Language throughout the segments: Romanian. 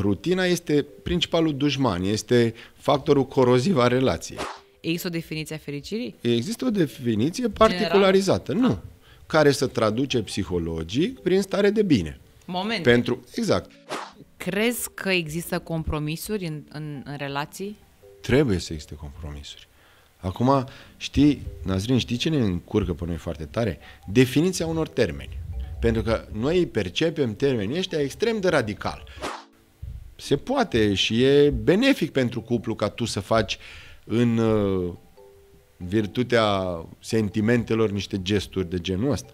rutina este principalul dușman, este factorul coroziv al relației. Există o definiție a fericirii? Există o definiție particularizată, General? nu, care să traduce psihologic prin stare de bine. Moment. Pentru, exact. Crezi că există compromisuri în, în, în relații? Trebuie să existe compromisuri. Acum, știi, Nazrin, știi ce ne încurcă pe noi foarte tare? Definiția unor termeni. Pentru că noi percepem termenii ăștia extrem de radical. Se poate și e benefic pentru cuplu ca tu să faci în uh, virtutea sentimentelor niște gesturi de genul ăsta.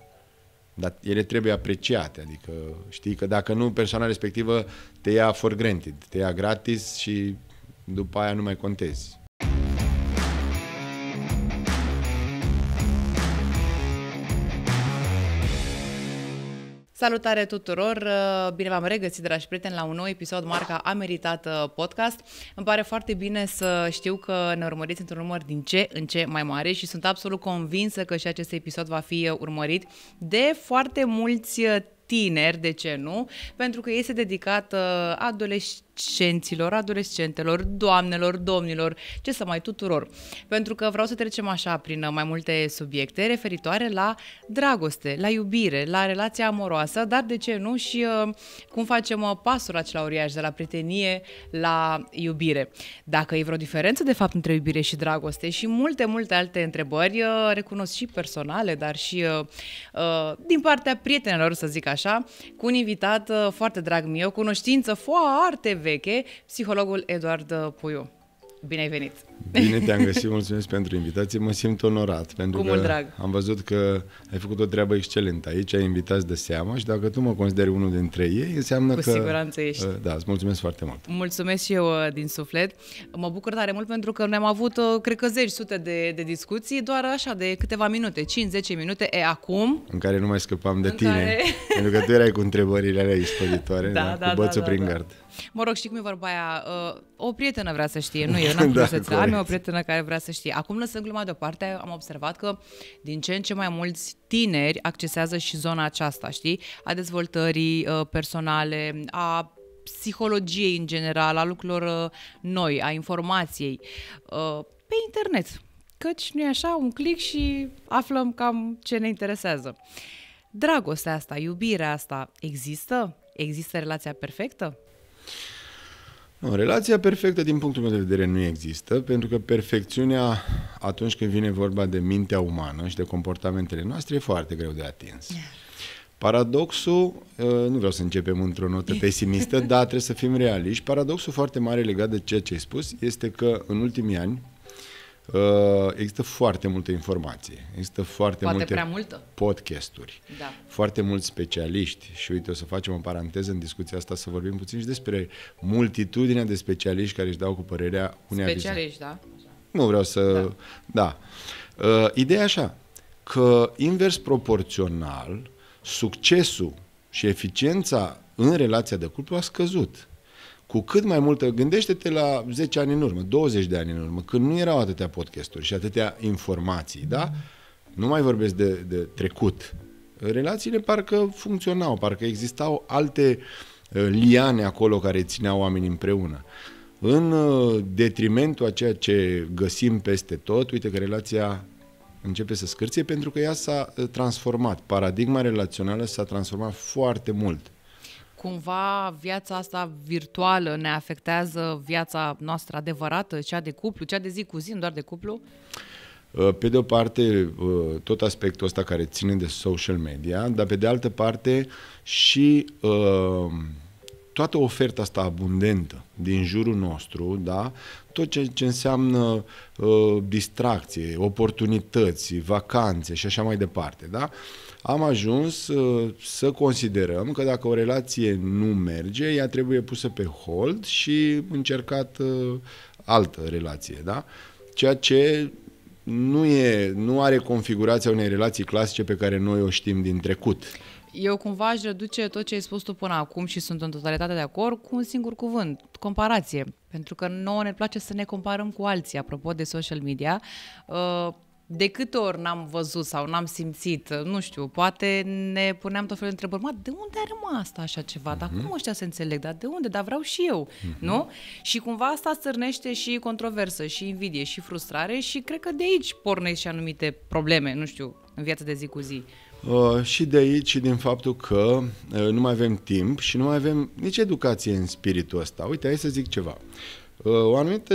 Dar ele trebuie apreciate, adică știi că dacă nu, persoana respectivă te ia for granted, te ia gratis și după aia nu mai contezi. Salutare tuturor! Uh, bine v-am regăsit, dragi prieteni, la un nou episod marca A Meritat uh, Podcast. Îmi pare foarte bine să știu că ne urmăriți într-un număr din ce în ce mai mare și sunt absolut convinsă că și acest episod va fi uh, urmărit de foarte mulți tineri, de ce nu, pentru că este dedicat adolescenților adolescenților, adolescentelor, doamnelor, domnilor, ce să mai tuturor. Pentru că vreau să trecem așa prin uh, mai multe subiecte referitoare la dragoste, la iubire, la relația amoroasă, dar de ce nu și uh, cum facem uh, pasul acela uriaș de la prietenie la iubire. Dacă e vreo diferență de fapt între iubire și dragoste și multe, multe alte întrebări, recunosc și personale, dar și din partea prietenilor, să zic așa, cu un invitat foarte drag o cunoștință foarte veche, psihologul Eduard Puiu. Bine ai venit! Bine te-am găsit, mulțumesc pentru invitație, mă simt onorat, pentru Cu că drag. am văzut că ai făcut o treabă excelentă aici, ai invitat de seamă și dacă tu mă consideri unul dintre ei, înseamnă Cu că... Cu siguranță uh, ești. Da, îți mulțumesc foarte mult. Mulțumesc și eu uh, din suflet. Mă bucur tare mult pentru că ne-am avut, uh, cred că zeci, sute de, de discuții, doar așa, de câteva minute, 5-10 minute, e acum... În care nu mai scăpam de tine, care... pentru că tu erai cu întrebările alea ispăditoare, da, da, da, cu da, bățul da, da, prin da. gard. Mă rog, știi cum e vorba aia? Uh, o prietenă vrea să știe, nu eu, n-am da, să am o prietenă care vrea să știe. Acum lăsând gluma deoparte, am observat că din ce în ce mai mulți tineri accesează și zona aceasta, știi? A dezvoltării uh, personale, a psihologiei în general, a lucrurilor uh, noi, a informației, pe internet. Căci nu e așa, un click și aflăm cam ce ne interesează. Dragostea asta, iubirea asta, există? Există relația perfectă? Nu, relația perfectă din punctul meu de vedere nu există, pentru că perfecțiunea atunci când vine vorba de mintea umană și de comportamentele noastre e foarte greu de atins. Paradoxul, uh, nu vreau să începem într-o notă pesimistă, dar trebuie să fim realiști, paradoxul foarte mare legat de ceea ce ai spus este că în ultimii ani Uh, există foarte multă informație, există foarte Poate multe prea multă. podcasturi, da. foarte mulți specialiști și uite, o să facem o paranteză în discuția asta să vorbim puțin și despre multitudinea de specialiști care își dau cu părerea unei Specialiști, da? Nu vreau să... Da. da. Uh, ideea e așa, că invers proporțional, succesul și eficiența în relația de cuplu a scăzut cu cât mai multă, gândește-te la 10 ani în urmă, 20 de ani în urmă, când nu erau atâtea podcasturi și atâtea informații, da? Nu mai vorbesc de, de trecut. Relațiile parcă funcționau, parcă existau alte uh, liane acolo care țineau oamenii împreună. În uh, detrimentul a ceea ce găsim peste tot, uite că relația începe să scârție pentru că ea s-a uh, transformat. Paradigma relațională s-a transformat foarte mult cumva viața asta virtuală ne afectează viața noastră adevărată, cea de cuplu, cea de zi cu zi, nu doar de cuplu? Uh, pe de o parte, uh, tot aspectul ăsta care ține de social media, dar pe de altă parte și uh, toată oferta asta abundentă din jurul nostru, da? tot ce, ce înseamnă distracție, oportunități, vacanțe și așa mai departe. Da? Uh, am ajuns uh, să considerăm că dacă o relație nu merge, ea trebuie pusă pe hold și încercat uh, altă relație, da? Ceea ce nu, e, nu are configurația unei relații clasice pe care noi o știm din trecut. Eu cumva aș reduce tot ce ai spus tu până acum și sunt în totalitate de acord cu un singur cuvânt, comparație. Pentru că nouă ne place să ne comparăm cu alții, apropo de social media. Uh, de câte ori n-am văzut sau n-am simțit, nu știu, poate ne puneam tot felul de întrebări, mă, de unde are mă asta așa ceva? Dar uh-huh. cum mhm. ăștia se înțeleg? Dar de unde? Dar vreau și eu, uh-huh. nu? Și cumva asta stârnește și controversă, și invidie, și frustrare și cred că de aici pornesc și anumite probleme, nu știu, în viața de zi cu zi. Uh, și de aici și din faptul că uh, nu mai avem timp și nu mai avem nici educație în spiritul ăsta. Uite, hai să zic ceva. Uh, o anumită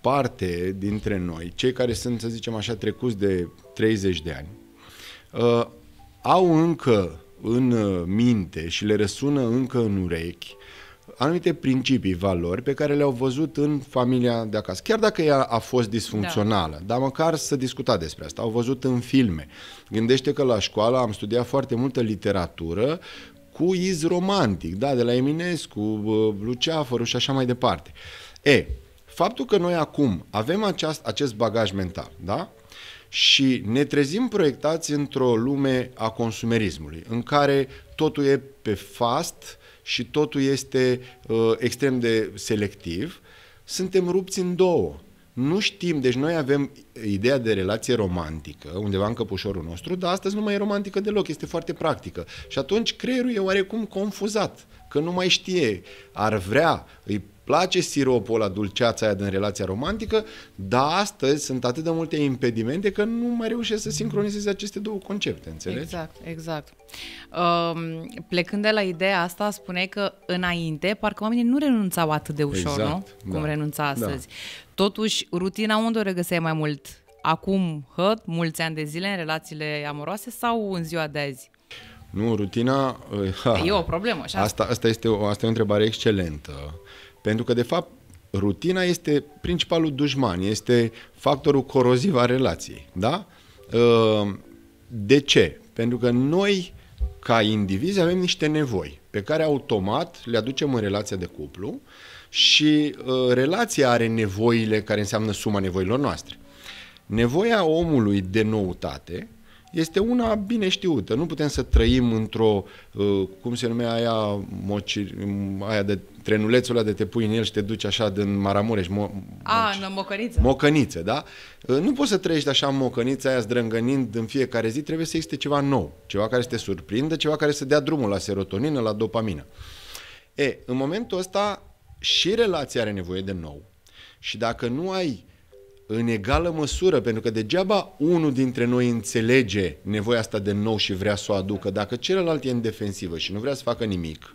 parte dintre noi, cei care sunt, să zicem așa, trecuți de 30 de ani, uh, au încă în uh, minte și le răsună încă în urechi anumite principii, valori pe care le-au văzut în familia de acasă. Chiar dacă ea a fost disfuncțională, da. dar măcar să discuta despre asta. Au văzut în filme. Gândește că la școală am studiat foarte multă literatură cu iz romantic, da, de la Eminescu, uh, Luceafăru și așa mai departe. E, faptul că noi acum avem aceast, acest bagaj mental, da? Și ne trezim proiectați într-o lume a consumerismului, în care totul e pe fast și totul este uh, extrem de selectiv, suntem rupți în două. Nu știm, deci noi avem ideea de relație romantică, undeva în căpușorul nostru, dar astăzi nu mai e romantică deloc, este foarte practică. Și atunci creierul e oarecum confuzat, că nu mai știe, ar vrea, îi place siropul ăla, dulceața aia din relația romantică, dar astăzi sunt atât de multe impedimente că nu mai reușesc să sincronizeze aceste două concepte, înțelegi? Exact, exact. Um, plecând de la ideea asta, spune că înainte parcă oamenii nu renunțau atât de ușor, exact, nu? Cum da, renunța da. astăzi. Da. Totuși, rutina unde o regăseai mai mult? Acum, hăt, mulți ani de zile în relațiile amoroase sau în ziua de azi? Nu, rutina... Păi ha, e o problemă, așa? Asta, asta, este o, asta e o întrebare excelentă. Pentru că, de fapt, rutina este principalul dușman, este factorul coroziv al relației. Da? Ă, de ce? Pentru că noi, ca indivizi, avem niște nevoi pe care automat le aducem în relația de cuplu și ă, relația are nevoile care înseamnă suma nevoilor noastre. Nevoia omului de noutate este una bine știută. Nu putem să trăim într-o, ă, cum se numea aia, mocir, aia de trenulețul ăla de te pui în el și te duci așa din Maramureș. Mo- A, în Mocăniță. Mocăniță, da? Ă, nu poți să trăiești așa în Mocănița aia zdrângănind în fiecare zi, trebuie să existe ceva nou, ceva care să te surprindă, ceva care să dea drumul la serotonină, la dopamină. E, în momentul ăsta și relația are nevoie de nou. Și dacă nu ai în egală măsură, pentru că degeaba unul dintre noi înțelege nevoia asta de nou și vrea să o aducă, dacă celălalt e în defensivă și nu vrea să facă nimic,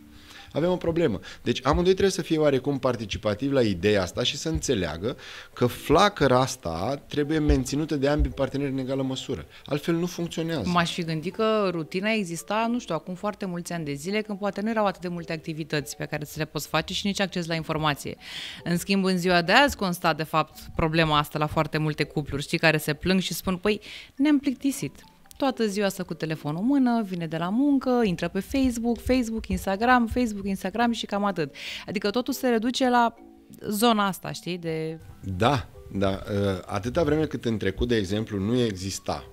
avem o problemă. Deci amândoi trebuie să fie oarecum participativ la ideea asta și să înțeleagă că flacăra asta trebuie menținută de ambii parteneri în egală măsură. Altfel nu funcționează. M-aș fi gândit că rutina exista, nu știu, acum foarte mulți ani de zile, când poate nu erau atât de multe activități pe care să le poți face și nici acces la informație. În schimb, în ziua de azi constat, de fapt, problema asta la foarte multe cupluri, știi, care se plâng și spun, păi, ne-am plictisit toată ziua să cu telefonul în mână, vine de la muncă, intră pe Facebook, Facebook, Instagram, Facebook, Instagram și cam atât. Adică totul se reduce la zona asta, știi? De... Da, da. Ă, atâta vreme cât în trecut, de exemplu, nu exista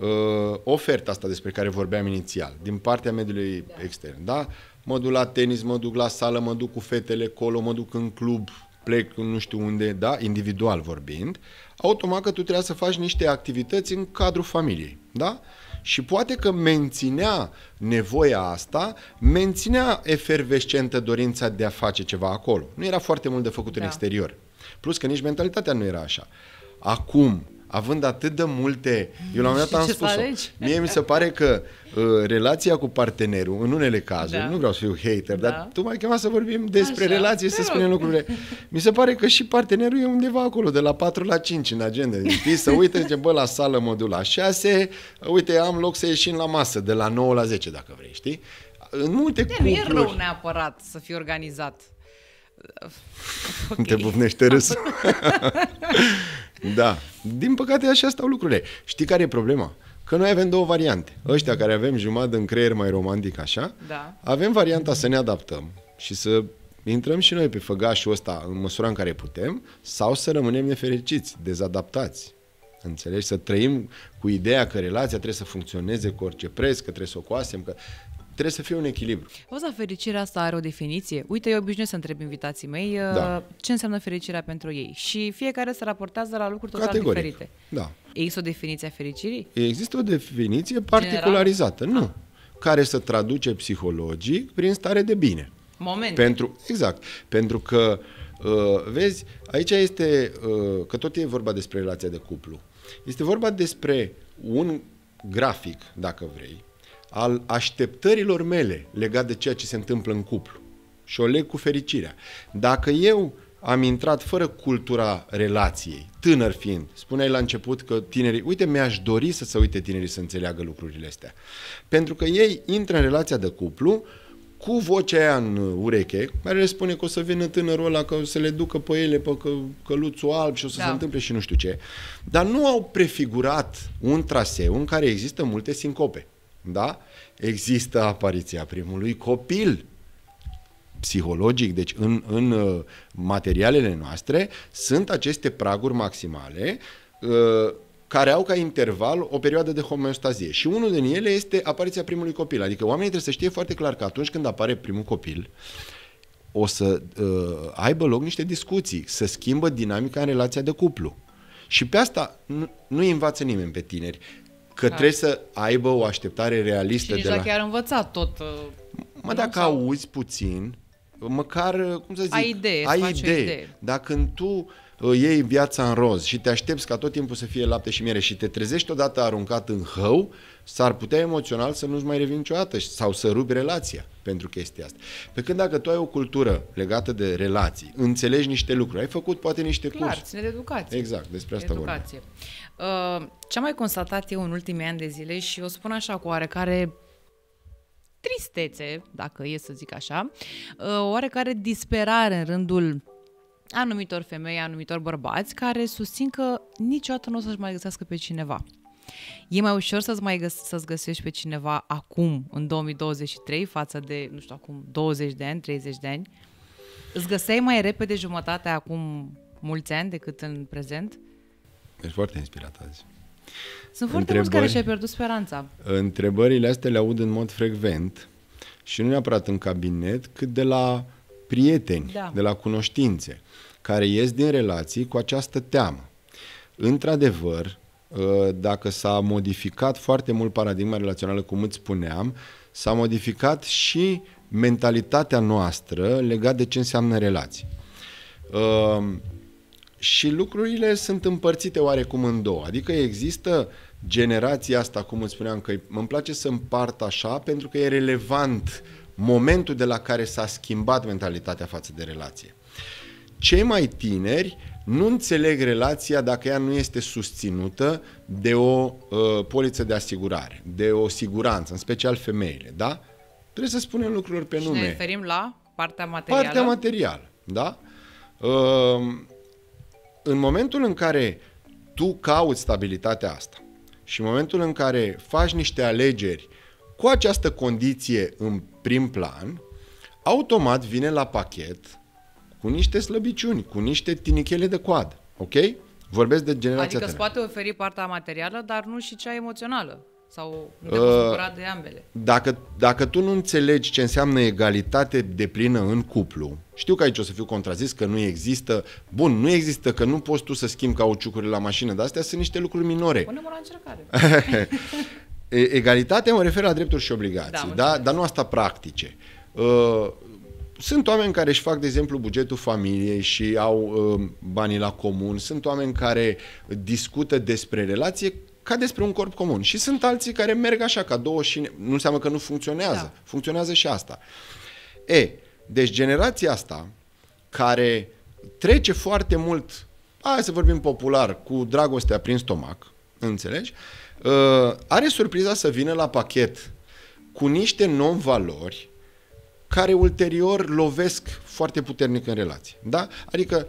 ă, oferta asta despre care vorbeam inițial, din partea mediului da. extern, da? Mă duc la tenis, mă duc la sală, mă duc cu fetele colo, mă duc în club, plec nu știu unde, da, individual vorbind, automat că tu trebuia să faci niște activități în cadrul familiei. Da? Și poate că menținea nevoia asta, menținea efervescentă dorința de a face ceva acolo. Nu era foarte mult de făcut da. în exterior. Plus că nici mentalitatea nu era așa. Acum, având atât de multe... Eu la un moment dat am spus Mie mi se pare că uh, relația cu partenerul, în unele cazuri, da. nu vreau să fiu hater, da. dar tu mai chemat să vorbim despre Așa. relație, să spunem lucrurile. Mi se pare că și partenerul e undeva acolo, de la 4 la 5 în agenda. Știi, deci, să uite, zice, bă, la sală mă duc la 6, uite, am loc să ieșim la masă, de la 9 la 10, dacă vrei, știi? În multe de cupluri... Nu e rău neapărat să fii organizat. Okay. Te bufnește râs. da. Din păcate așa stau lucrurile. Știi care e problema? Că noi avem două variante. Ăștia care avem jumătate în creier mai romantic așa, da. avem varianta să ne adaptăm și să intrăm și noi pe făgașul ăsta în măsura în care putem sau să rămânem nefericiți, dezadaptați. Înțelegi? Să trăim cu ideea că relația trebuie să funcționeze cu orice preț, că trebuie să o coasem, că Trebuie să fie un echilibru. Oza, fericirea asta are o definiție? Uite, eu obișnuiesc să întreb invitații mei uh, da. ce înseamnă fericirea pentru ei. Și fiecare se raportează la lucruri total Categoric. diferite. Da. Există o definiție a fericirii? Există o definiție particularizată, General? nu. Care se traduce psihologic prin stare de bine. Moment. Pentru, exact. Pentru că, uh, vezi, aici este, uh, că tot e vorba despre relația de cuplu. Este vorba despre un grafic, dacă vrei, al așteptărilor mele legat de ceea ce se întâmplă în cuplu. Și o leg cu fericirea. Dacă eu am intrat fără cultura relației, tânăr fiind. Spuneai la început că tinerii, uite, mi-aș dori să se uite tinerii să înțeleagă lucrurile astea. Pentru că ei intră în relația de cuplu cu vocea aia în ureche, care le spune că o să vină tânărul ăla, că o să le ducă pe ele pe că, căluțul alb și o să da. se întâmple și nu știu ce. Dar nu au prefigurat un traseu în care există multe sincope. Da? Există apariția primului copil psihologic, deci în, în uh, materialele noastre sunt aceste praguri maximale uh, care au ca interval o perioadă de homeostazie. Și unul din ele este apariția primului copil. Adică oamenii trebuie să știe foarte clar că atunci când apare primul copil, o să uh, aibă loc niște discuții, să schimbă dinamica în relația de cuplu. Și pe asta nu, nu învață nimeni pe tineri. Că da. trebuie să aibă o așteptare realistă și de la... chiar învățat tot. Uh, mă, dacă sau... auzi puțin, măcar, uh, cum să zic, ai idee. Ai idee. idee. Dar când tu uh, iei viața în roz și te aștepți ca tot timpul să fie lapte și miere și te trezești odată aruncat în hău, s-ar putea emoțional să nu-ți mai revin niciodată sau să rupi relația pentru chestia asta. Pe când dacă tu ai o cultură legată de relații, înțelegi niște lucruri, ai făcut poate niște Clar, cursuri. Clar, de educație. Exact, despre asta educație. vorbim. Uh, Ce am mai constatat eu în ultimii ani de zile și o spun așa cu oarecare tristețe, dacă e să zic așa, uh, oarecare disperare în rândul anumitor femei, anumitor bărbați care susțin că niciodată nu o să-și mai găsească pe cineva. E mai ușor să-ți, mai găs- să-ți găsești pe cineva acum, în 2023, față de, nu știu, acum 20 de ani, 30 de ani. Îți găseai mai repede jumătatea acum mulți ani decât în prezent? Ești foarte inspirat azi. Sunt foarte Întrebări... mulți care și-au pierdut speranța. Întrebările astea le aud în mod frecvent și nu neapărat în cabinet, cât de la prieteni, da. de la cunoștințe, care ies din relații cu această teamă. Într-adevăr, ă, dacă s-a modificat foarte mult paradigma relațională, cum îți spuneam, s-a modificat și mentalitatea noastră legată de ce înseamnă relații. Ă, și lucrurile sunt împărțite oarecum în două. Adică există generația asta, cum îți spuneam, că îmi place să împart așa pentru că e relevant momentul de la care s-a schimbat mentalitatea față de relație. Cei mai tineri nu înțeleg relația dacă ea nu este susținută de o uh, poliță de asigurare, de o siguranță, în special femeile, da? Trebuie să spunem lucruri pe și nume. Și ne referim la partea materială? Partea materială, da? Uh, în momentul în care tu cauți stabilitatea asta și în momentul în care faci niște alegeri cu această condiție în prim plan, automat vine la pachet cu niște slăbiciuni, cu niște tinichele de coadă, ok? Vorbesc de generația Adică tânără. îți poate oferi partea materială, dar nu și cea emoțională sau nu uh, de ambele. Dacă, dacă tu nu înțelegi ce înseamnă egalitate de plină în cuplu, știu că aici o să fiu contrazis, că nu există, bun, nu există, că nu poți tu să schimbi cauciucurile la mașină, dar astea sunt niște lucruri minore. Punem la încercare. Egalitatea mă refer la drepturi și obligații, da, da? dar nu asta practice. Uh, sunt oameni care își fac, de exemplu, bugetul familiei și au uh, banii la comun, sunt oameni care discută despre relație ca despre un corp comun. Și sunt alții care merg așa, ca două și... Nu înseamnă că nu funcționează. Da. Funcționează și asta. E, deci generația asta, care trece foarte mult, hai să vorbim popular, cu dragostea prin stomac, înțelegi? Ă, are surpriza să vină la pachet cu niște non-valori care ulterior lovesc foarte puternic în relație. Da? Adică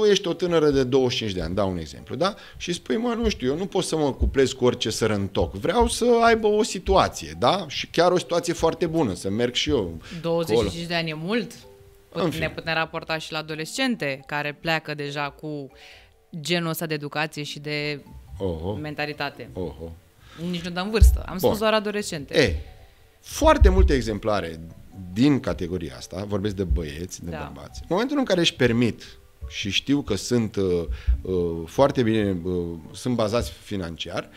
tu ești o tânără de 25 de ani, dau un exemplu, da? Și spui, mă, nu știu, eu nu pot să mă cuplez cu orice sărăntoc. Vreau să aibă o situație, da? Și chiar o situație foarte bună, să merg și eu. 25 acolo. de ani e mult? În ne putem raporta și la adolescente care pleacă deja cu genul ăsta de educație și de Oho. mentalitate. Oho. Nici nu dăm vârstă, am Bun. spus doar adolescente. E, foarte multe exemplare din categoria asta, vorbesc de băieți, de da. bărbați, în momentul în care își permit și știu că sunt uh, uh, foarte bine, uh, sunt bazați financiar,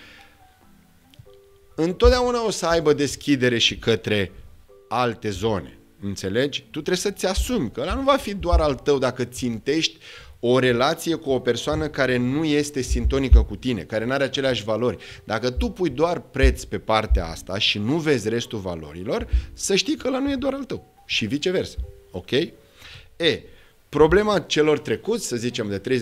întotdeauna o să aibă deschidere și către alte zone. Înțelegi? Tu trebuie să-ți asumi că ăla nu va fi doar al tău dacă țintești o relație cu o persoană care nu este sintonică cu tine, care nu are aceleași valori. Dacă tu pui doar preț pe partea asta și nu vezi restul valorilor, să știi că ăla nu e doar al tău și viceversa. Ok? E, Problema celor trecuți, să zicem, de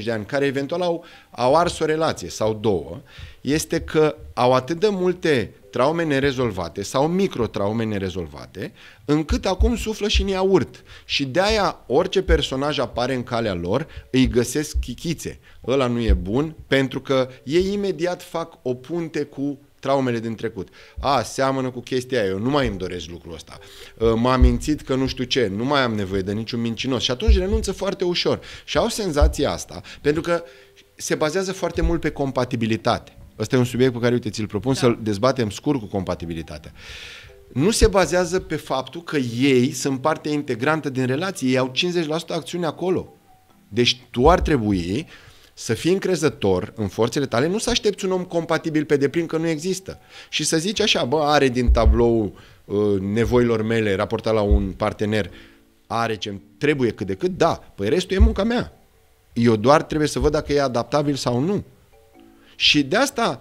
30-35 de ani, care eventual au, au ars o relație sau două, este că au atât de multe traume nerezolvate sau microtraume nerezolvate, încât acum suflă și ne urt. Și de-aia orice personaj apare în calea lor, îi găsesc chichițe. Ăla nu e bun, pentru că ei imediat fac o punte cu traumele din trecut. A, seamănă cu chestia aia, eu nu mai îmi doresc lucrul ăsta. Ă, m-a mințit că nu știu ce, nu mai am nevoie de niciun mincinos. Și atunci renunță foarte ușor. Și au senzația asta, pentru că se bazează foarte mult pe compatibilitate. Ăsta e un subiect pe care, uite, ți-l propun da. să-l dezbatem scurt cu compatibilitatea. Nu se bazează pe faptul că ei sunt parte integrantă din relație, ei au 50% acțiune acolo. Deci tu ar trebui să fii încrezător în forțele tale, nu să aștepți un om compatibil pe deplin că nu există. Și să zici așa, bă, are din tablou uh, nevoilor mele raportat la un partener, are ce trebuie cât de cât, da, păi restul e munca mea. Eu doar trebuie să văd dacă e adaptabil sau nu. Și de asta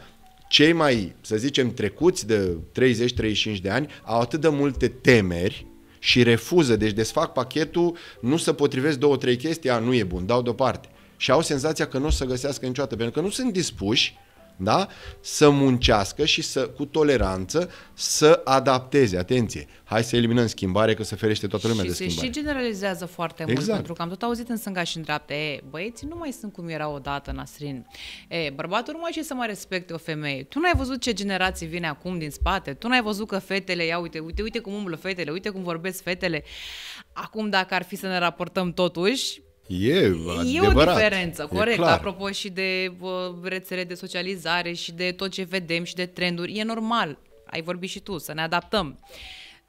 cei mai, să zicem, trecuți de 30-35 de ani au atât de multe temeri și refuză, deci desfac pachetul, nu se potrivesc două, trei chestii, a, nu e bun, dau deoparte și au senzația că nu o să găsească niciodată, pentru că nu sunt dispuși da? să muncească și să, cu toleranță să adapteze. Atenție, hai să eliminăm schimbare, că se ferește toată lumea și de schimbare. Și generalizează foarte exact. mult, pentru că am tot auzit în sânga și în dreapte, e, băieții nu mai sunt cum era odată, Nasrin. E, bărbatul nu mai știe să mai respecte o femeie. Tu n-ai văzut ce generații vine acum din spate? Tu n-ai văzut că fetele, ia uite, uite, uite cum umblă fetele, uite cum vorbesc fetele. Acum, dacă ar fi să ne raportăm totuși, E, e o diferență, corect. E Apropo și de rețele de socializare și de tot ce vedem și de trenduri, e normal. Ai vorbit și tu, să ne adaptăm.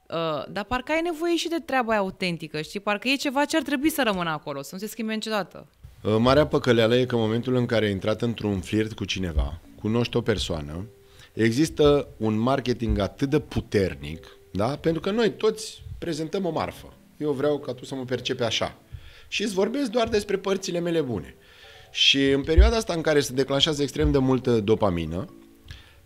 Uh, dar parcă ai nevoie și de treaba aia autentică, știi? Parcă e ceva ce ar trebui să rămână acolo, să nu se schimbe niciodată. Uh, marea păcăleală e că în momentul în care ai intrat într-un flirt cu cineva, cunoști o persoană, există un marketing atât de puternic, da? Pentru că noi toți prezentăm o marfă. Eu vreau ca tu să mă percepi așa și îți vorbesc doar despre părțile mele bune. Și în perioada asta în care se declanșează extrem de multă dopamină,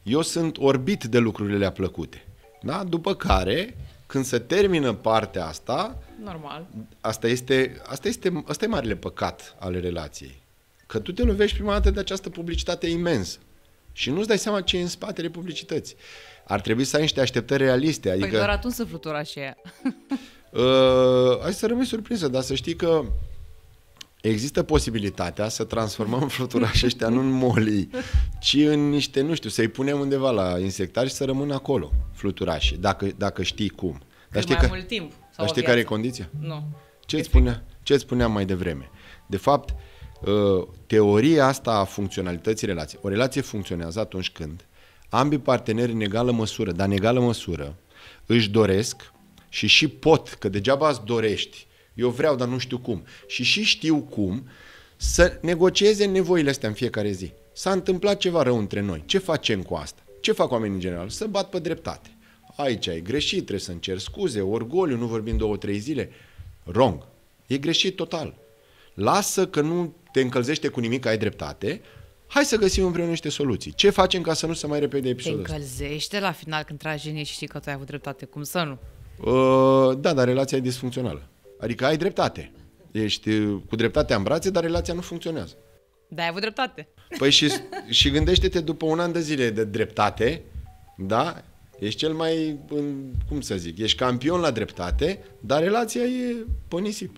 eu sunt orbit de lucrurile plăcute. Da? După care, când se termină partea asta, normal. Asta este, asta este, asta e marele păcat ale relației. Că tu te lovești prima dată de această publicitate imensă și nu-ți dai seama ce e în spatele publicității. Ar trebui să ai niște așteptări realiste. Păi adică... Păi doar atunci să flutura și aia. Uh, hai să rămâi surprinsă, dar să știi că există posibilitatea să transformăm fluturașii ăștia nu în molii, ci în niște, nu știu, să-i punem undeva la insectar și să rămână acolo fluturașii, dacă, dacă știi cum. Dar știi mai că, mult timp. Sau dar știi care e condiția? Nu. ce îți spunea, ce spuneam mai devreme? De fapt, uh, teoria asta a funcționalității relației. O relație funcționează atunci când ambii parteneri în egală măsură, dar în egală măsură, își doresc și și pot, că degeaba îți dorești, eu vreau, dar nu știu cum, și și știu cum, să negocieze nevoile astea în fiecare zi. S-a întâmplat ceva rău între noi. Ce facem cu asta? Ce fac oamenii în general? Să bat pe dreptate. Aici ai greșit, trebuie să încerci scuze, orgoliu, nu vorbim două, trei zile. Wrong. E greșit total. Lasă că nu te încălzește cu nimic, ai dreptate, Hai să găsim împreună niște soluții. Ce facem ca să nu se mai repede episodul Te încălzește ăsta? la final când tragi și știi că tu ai avut dreptate. Cum să nu? Uh, da, dar relația e disfuncțională. Adică ai dreptate. Ești uh, cu dreptate în brațe, dar relația nu funcționează. Da, ai avut dreptate. Păi și, și gândește-te după un an de zile de dreptate, da? Ești cel mai, în, cum să zic, ești campion la dreptate, dar relația e pe nisip.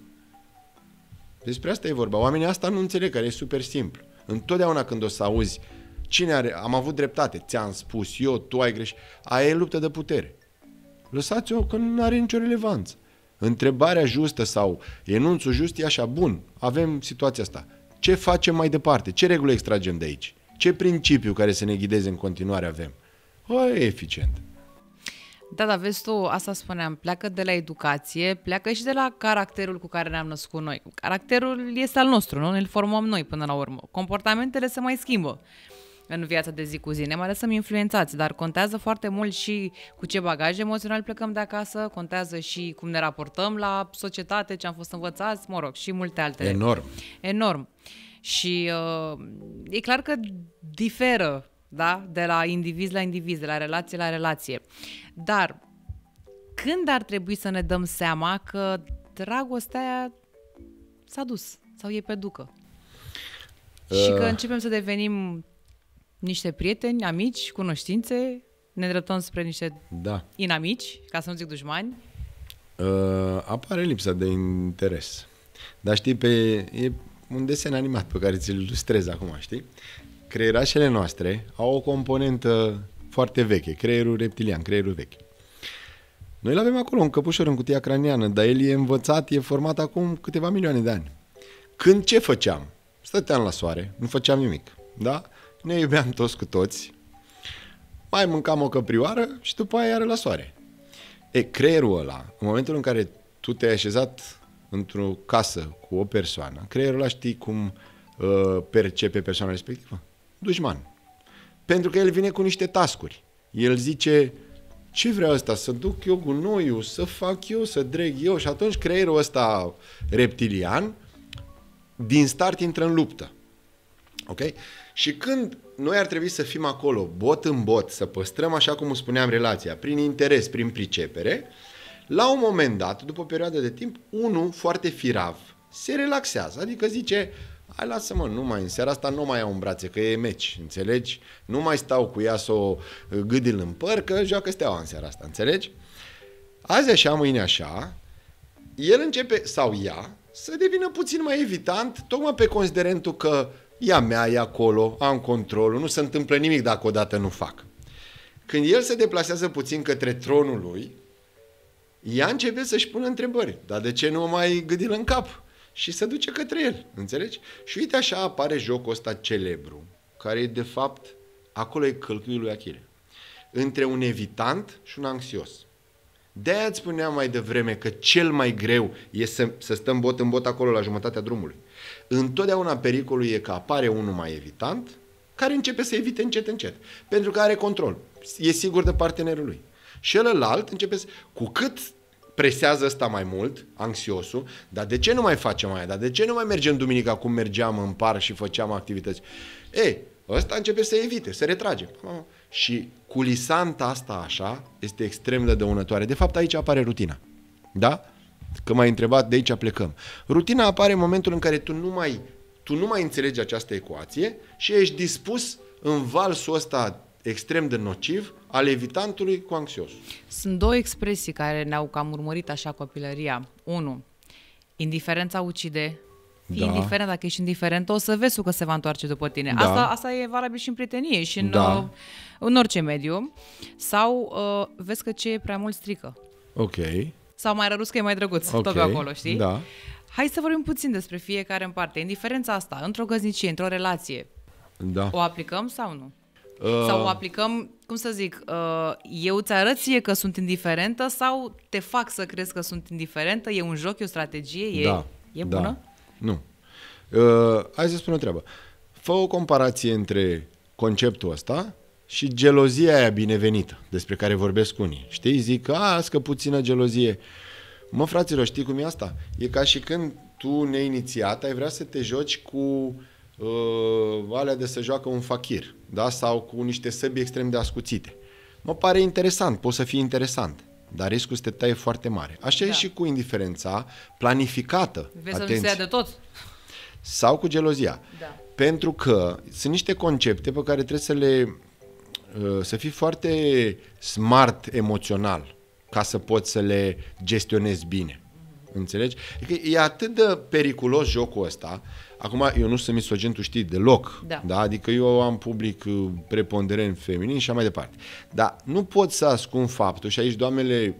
Despre asta e vorba. Oamenii asta nu înțeleg, care e super simplu. Întotdeauna când o să auzi cine are, am avut dreptate, ți-am spus eu, tu ai greșit, aia e luptă de putere. Lăsați-o că nu are nicio relevanță. Întrebarea justă sau enunțul just e așa, bun, avem situația asta. Ce facem mai departe? Ce regulă extragem de aici? Ce principiu care să ne ghideze în continuare avem? O, e eficient. Da, da, vezi tu, asta spuneam, pleacă de la educație, pleacă și de la caracterul cu care ne-am născut noi. Caracterul este al nostru, nu? Ne-l formăm noi până la urmă. Comportamentele se mai schimbă în viața de zi cu zi. Ne mai lăsăm influențați, dar contează foarte mult și cu ce bagaj emoțional plecăm de acasă, contează și cum ne raportăm la societate, ce am fost învățați, mă rog, și multe alte. Enorm. Enorm. Și uh, e clar că diferă da? de la indiviz la indiviz, de la relație la relație. Dar când ar trebui să ne dăm seama că dragostea aia s-a dus sau e pe ducă? Uh, și că uh. începem să devenim niște prieteni, amici, cunoștințe, ne îndreptăm spre niște da. inamici, ca să nu zic dușmani. Uh, apare lipsa de interes. Dar știi, pe, e un desen animat pe care ți-l ilustrez acum, știi? Creierașele noastre au o componentă foarte veche, creierul reptilian, creierul vechi. Noi l-avem acolo, un căpușor în cutia craniană, dar el e învățat, e format acum câteva milioane de ani. Când ce făceam? Stăteam la soare, nu făceam nimic, da? ne iubeam toți cu toți, mai mâncam o căprioară și după aia iară la soare. E, creierul ăla, în momentul în care tu te-ai așezat într-o casă cu o persoană, creierul ăla știi cum uh, percepe persoana respectivă? Dușman. Pentru că el vine cu niște tascuri. El zice, ce vreau ăsta? Să duc eu gunoiul, să fac eu, să dreg eu. Și atunci creierul ăsta reptilian, din start, intră în luptă. Ok? Și când noi ar trebui să fim acolo, bot în bot, să păstrăm, așa cum spuneam, relația, prin interes, prin pricepere, la un moment dat, după o perioadă de timp, unul foarte firav se relaxează, adică zice, hai lasă-mă, nu mai în seara asta nu mai iau în brațe, că e meci, înțelegi? Nu mai stau cu ea să o uh, gâdil în păr, că joacă steaua în seara asta, înțelegi? Azi așa, mâine așa, el începe, sau ea, să devină puțin mai evitant, tocmai pe considerentul că ea mea, e acolo, am controlul, nu se întâmplă nimic dacă odată nu fac. Când el se deplasează puțin către tronul lui, ea începe să-și pună întrebări. Dar de ce nu mai gâdilă în cap? Și se duce către el, înțelegi? Și uite așa apare jocul ăsta celebru, care e de fapt, acolo e călcâiul lui Achille. Între un evitant și un anxios. De-aia îți spuneam mai devreme că cel mai greu e să, să stăm bot în bot acolo la jumătatea drumului. Întotdeauna pericolul e că apare unul mai evitant, care începe să evite încet, încet. Pentru că are control. E sigur de partenerul lui. Și ălălalt începe să... Cu cât presează asta mai mult, anxiosul, dar de ce nu mai facem aia? Dar de ce nu mai mergem duminica cum mergeam în par și făceam activități? Ei, ăsta începe să evite, să retrage. Și culisanta asta așa este extrem de dăunătoare. De fapt, aici apare rutina. Da? Că m-ai întrebat, de aici plecăm. Rutina apare în momentul în care tu nu mai, tu nu mai înțelegi această ecuație și ești dispus în valsul ăsta extrem de nociv al evitantului cu anxios. Sunt două expresii care ne-au cam urmărit așa copilăria. Unu, indiferența ucide, Fii da. indiferent, dacă ești indiferent, o să vezi că se va întoarce după tine. Da. Asta, asta e valabil și în prietenie și în, da. Uh, în orice mediu. Sau uh, vezi că ce e prea mult strică. Ok sau mai răruț că e mai drăguț, okay. tot pe acolo, știi? Da. Hai să vorbim puțin despre fiecare în parte. Indiferența asta, într-o găznicie, într-o relație, da. o aplicăm sau nu? Uh... Sau o aplicăm, cum să zic, uh, eu ți arăt ție că sunt indiferentă sau te fac să crezi că sunt indiferentă? E un joc, e o strategie? E, da. e da. bună? Da. Nu. Uh, hai să spun o treabă. Fă o comparație între conceptul ăsta și gelozia aia binevenită, despre care vorbesc unii. Știi, zic, a, că puțină gelozie. Mă, fraților, știi cum e asta? E ca și când tu neinițiat ai vrea să te joci cu uh, alea de să joacă un fakir, da? Sau cu niște săbi extrem de ascuțite. Mă pare interesant, poți să fii interesant dar riscul să te taie foarte mare. Așa da. e și cu indiferența planificată. Vezi să nu se ia de tot. Sau cu gelozia. Da. Pentru că sunt niște concepte pe care trebuie să le Uh, să fii foarte smart emoțional ca să poți să le gestionezi bine. Înțelegi? Adică e atât de periculos jocul ăsta. Acum, eu nu sunt misogin, tu știi, deloc. Da. da? Adică eu am public uh, preponderent feminin și mai departe. Dar nu pot să ascund faptul, și aici doamnele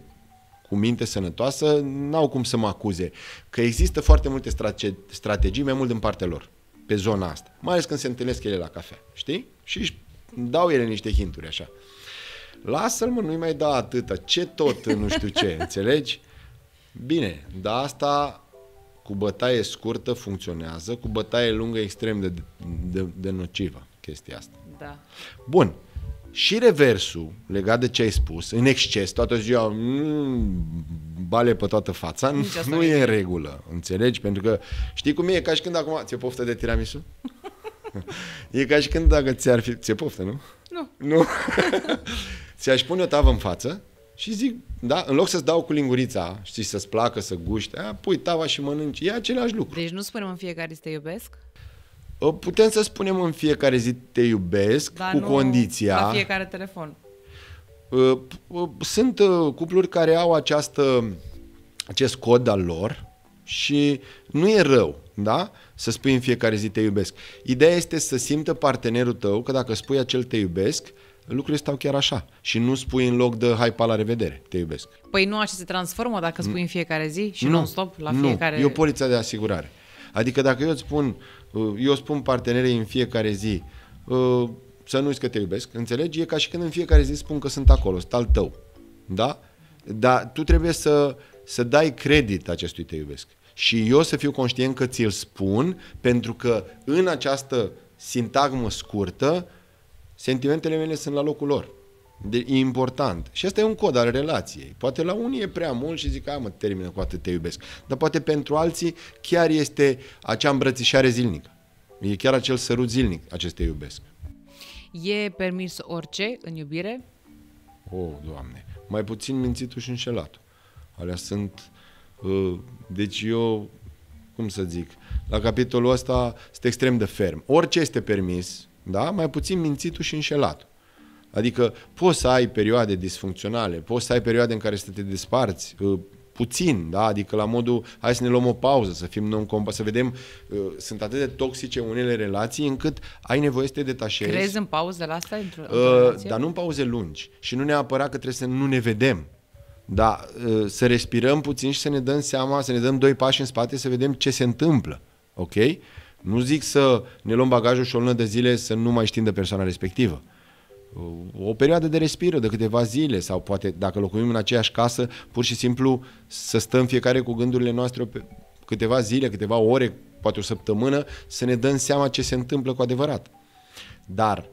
cu minte sănătoasă n-au cum să mă acuze, că există foarte multe strate- strategii, mai mult din partea lor, pe zona asta. Mai ales când se întâlnesc ele la cafea, știi? Și își dau ele niște hinturi așa. Lasă-l, mă, nu-i mai da atâta. Ce tot, nu știu ce, înțelegi? Bine, dar asta cu bătaie scurtă funcționează, cu bătaie lungă extrem de, de, de nocivă chestia asta. Da. Bun. Și reversul, legat de ce ai spus, în exces, toată ziua, mm, bale pe toată fața, nu, nu e în regulă, înțelegi? Pentru că știi cum e, ca și când acum, ți-e poftă de tiramisu? E ca și când dacă ți-ar fi... Ți-e poftă, nu? Nu. Nu? ți-aș pune o tavă în față și zic, da, în loc să-ți dau cu lingurița, știi, să-ți placă, să guști, a, pui tava și mănânci, e același lucru. Deci nu spunem în fiecare zi te iubesc? Putem să spunem în fiecare zi te iubesc, Dar cu nu condiția... la fiecare telefon. Ă, ă, sunt ă, cupluri care au această, acest cod al lor și nu e rău da? Să spui în fiecare zi te iubesc. Ideea este să simtă partenerul tău că dacă spui acel te iubesc, lucrurile stau chiar așa și nu spui în loc de hai pa la revedere, te iubesc. Păi nu așa se transformă dacă spui în fiecare zi și nu, non-stop la nu. fiecare... e o poliță de asigurare. Adică dacă eu îți spun, uh, eu spun partenerii în fiecare zi, uh, să nu uiți că te iubesc, înțelegi? E ca și când în fiecare zi spun că sunt acolo, sunt al tău, da? Dar tu trebuie să, să dai credit acestui te iubesc. Și eu să fiu conștient că ți-l spun, pentru că în această sintagmă scurtă, sentimentele mele sunt la locul lor. De, e important. Și asta e un cod al relației. Poate la unii e prea mult și zic, hai mă, termină cu atât te iubesc. Dar poate pentru alții chiar este acea îmbrățișare zilnică. E chiar acel sărut zilnic, acest te iubesc. E permis orice în iubire? O, oh, Doamne, mai puțin mințitul și înșelatul. Alea sunt Uh, deci eu, cum să zic, la capitolul ăsta sunt extrem de ferm. Orice este permis, da? mai puțin mințitul și înșelat. Adică poți să ai perioade disfuncționale, poți să ai perioade în care să te desparți, uh, puțin, da? adică la modul hai să ne luăm o pauză, să fim non compa să vedem, uh, sunt atât de toxice unele relații încât ai nevoie să te detașezi. Crezi în pauză la asta? Într-o, într-o uh, dar nu în pauze lungi și nu neapărat că trebuie să nu ne vedem. Da, ă, să respirăm puțin și să ne dăm seama, să ne dăm doi pași în spate, să vedem ce se întâmplă. Ok? Nu zic să ne luăm bagajul și o lună de zile să nu mai știm de persoana respectivă. Ă, o perioadă de respiră de câteva zile sau poate dacă locuim în aceeași casă, pur și simplu să stăm fiecare cu gândurile noastre pe câteva zile, câteva ore, poate o săptămână, să ne dăm seama ce se întâmplă cu adevărat. Dar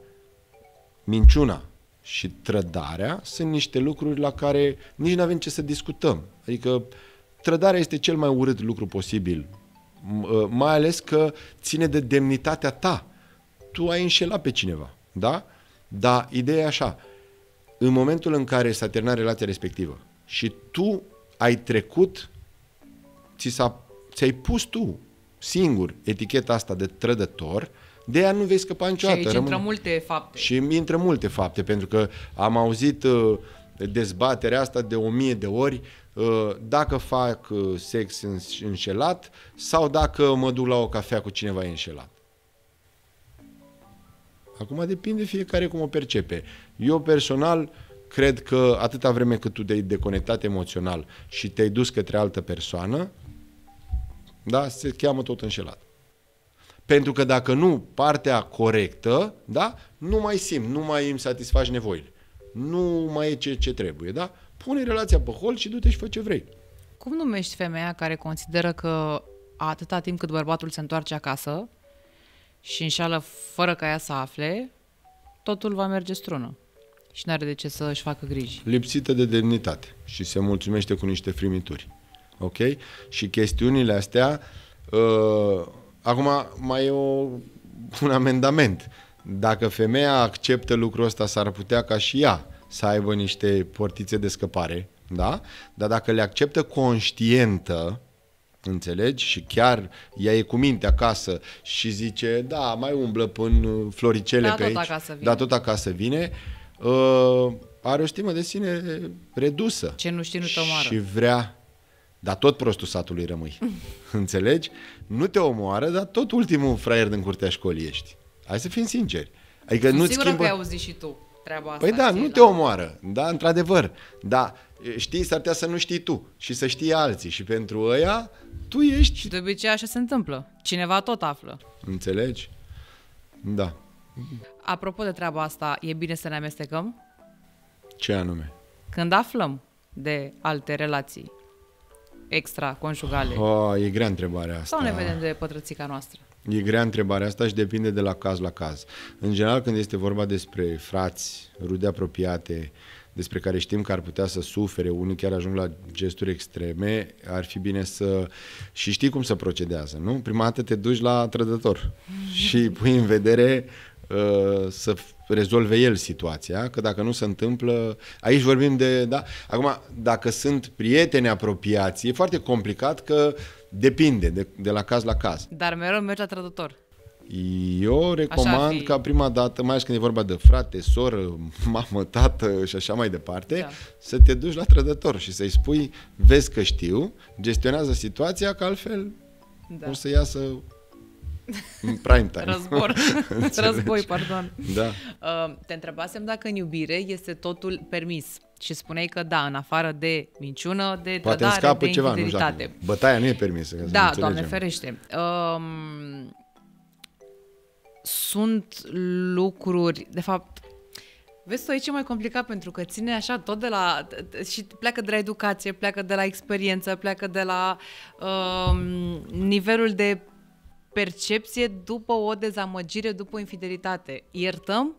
minciuna, și trădarea sunt niște lucruri la care nici nu avem ce să discutăm. Adică trădarea este cel mai urât lucru posibil, ă, mai ales că ține de demnitatea ta. Tu ai înșelat pe cineva, da? Dar ideea e așa, în momentul în care s-a terminat relația respectivă și tu ai trecut, ți s-a, ți-ai pus tu singur eticheta asta de trădător, uh, de ea nu vei scăpa niciodată. Și aici Rămân... intră multe fapte. Și intră multe fapte, pentru că am auzit uh, dezbaterea asta de o mie de ori, uh, dacă fac uh, sex înșelat sau dacă mă duc la o cafea cu cineva înșelat. Acum depinde fiecare cum o percepe. Eu personal cred că atâta vreme cât tu te-ai deconectat emoțional și te-ai dus către altă persoană, da, se cheamă tot înșelat. Pentru că dacă nu, partea corectă, da, nu mai simt, nu mai îmi satisfaci nevoile. Nu mai e ce, ce trebuie, da? Pune relația pe hol și du-te și fă ce vrei. Cum numești femeia care consideră că atâta timp cât bărbatul se întoarce acasă și înșală fără ca ea să afle, totul va merge strună și nu are de ce să își facă griji. Lipsită de demnitate și se mulțumește cu niște frimituri. Ok? Și chestiunile astea uh, Acum, mai e o, un amendament. Dacă femeia acceptă lucrul ăsta, s-ar putea ca și ea să aibă niște portițe de scăpare, da? Dar dacă le acceptă conștientă, înțelegi? Și chiar ea e cu minte acasă și zice, da, mai umblă până floricele da, pe tot aici, acasă vine. da, tot acasă vine, uh, are o stimă de sine redusă. Ce nu știi nu te omoară. Și vrea dar tot prostul satului rămâi. Înțelegi? Nu te omoară, dar tot ultimul fraier din curtea școlii ești. Hai să fim sinceri. Adică nu schimbă... că ai auzit și tu treaba păi asta. Păi da, nu la... te omoară, da, într-adevăr. Da, știi, s-ar putea să nu știi tu și să știi alții și pentru ăia tu ești... Și de obicei așa se întâmplă. Cineva tot află. Înțelegi? Da. Apropo de treaba asta, e bine să ne amestecăm? Ce anume? Când aflăm de alte relații, extraconjugale? Oh, e grea întrebarea asta. Sau ne vedem de pătrățica noastră? E grea întrebarea asta și depinde de la caz la caz. În general, când este vorba despre frați, rude apropiate, despre care știm că ar putea să sufere, unii chiar ajung la gesturi extreme, ar fi bine să... și știi cum să procedează, nu? Prima dată te duci la trădător mm. și pui în vedere uh, Uh, să rezolve el situația, că dacă nu se întâmplă... Aici vorbim de... Da? Acum, dacă sunt prieteni apropiați, e foarte complicat că depinde de, de la caz la caz. Dar mereu merge la traductor. Eu recomand ca prima dată, mai ales când e vorba de frate, soră, mamă, tată și așa mai departe, da. să te duci la trădător și să-i spui, vezi că știu, gestionează situația, că altfel da. o să iasă Prime time. Război. Război, pardon. Da. Uh, te întrebasem dacă în iubire este totul permis. Și spuneai că da, în afară de minciună, de Poate trădare, scapă de ceva, infidelitate. Nu, Bătaia nu e permisă. Ca da, să Doamne ferește. Uh, sunt lucruri, de fapt, Vezi, tu, aici e mai complicat pentru că ține așa tot de la... și pleacă de la educație, pleacă de la experiență, pleacă de la uh, nivelul de percepție după o dezamăgire, după o infidelitate. Iertăm?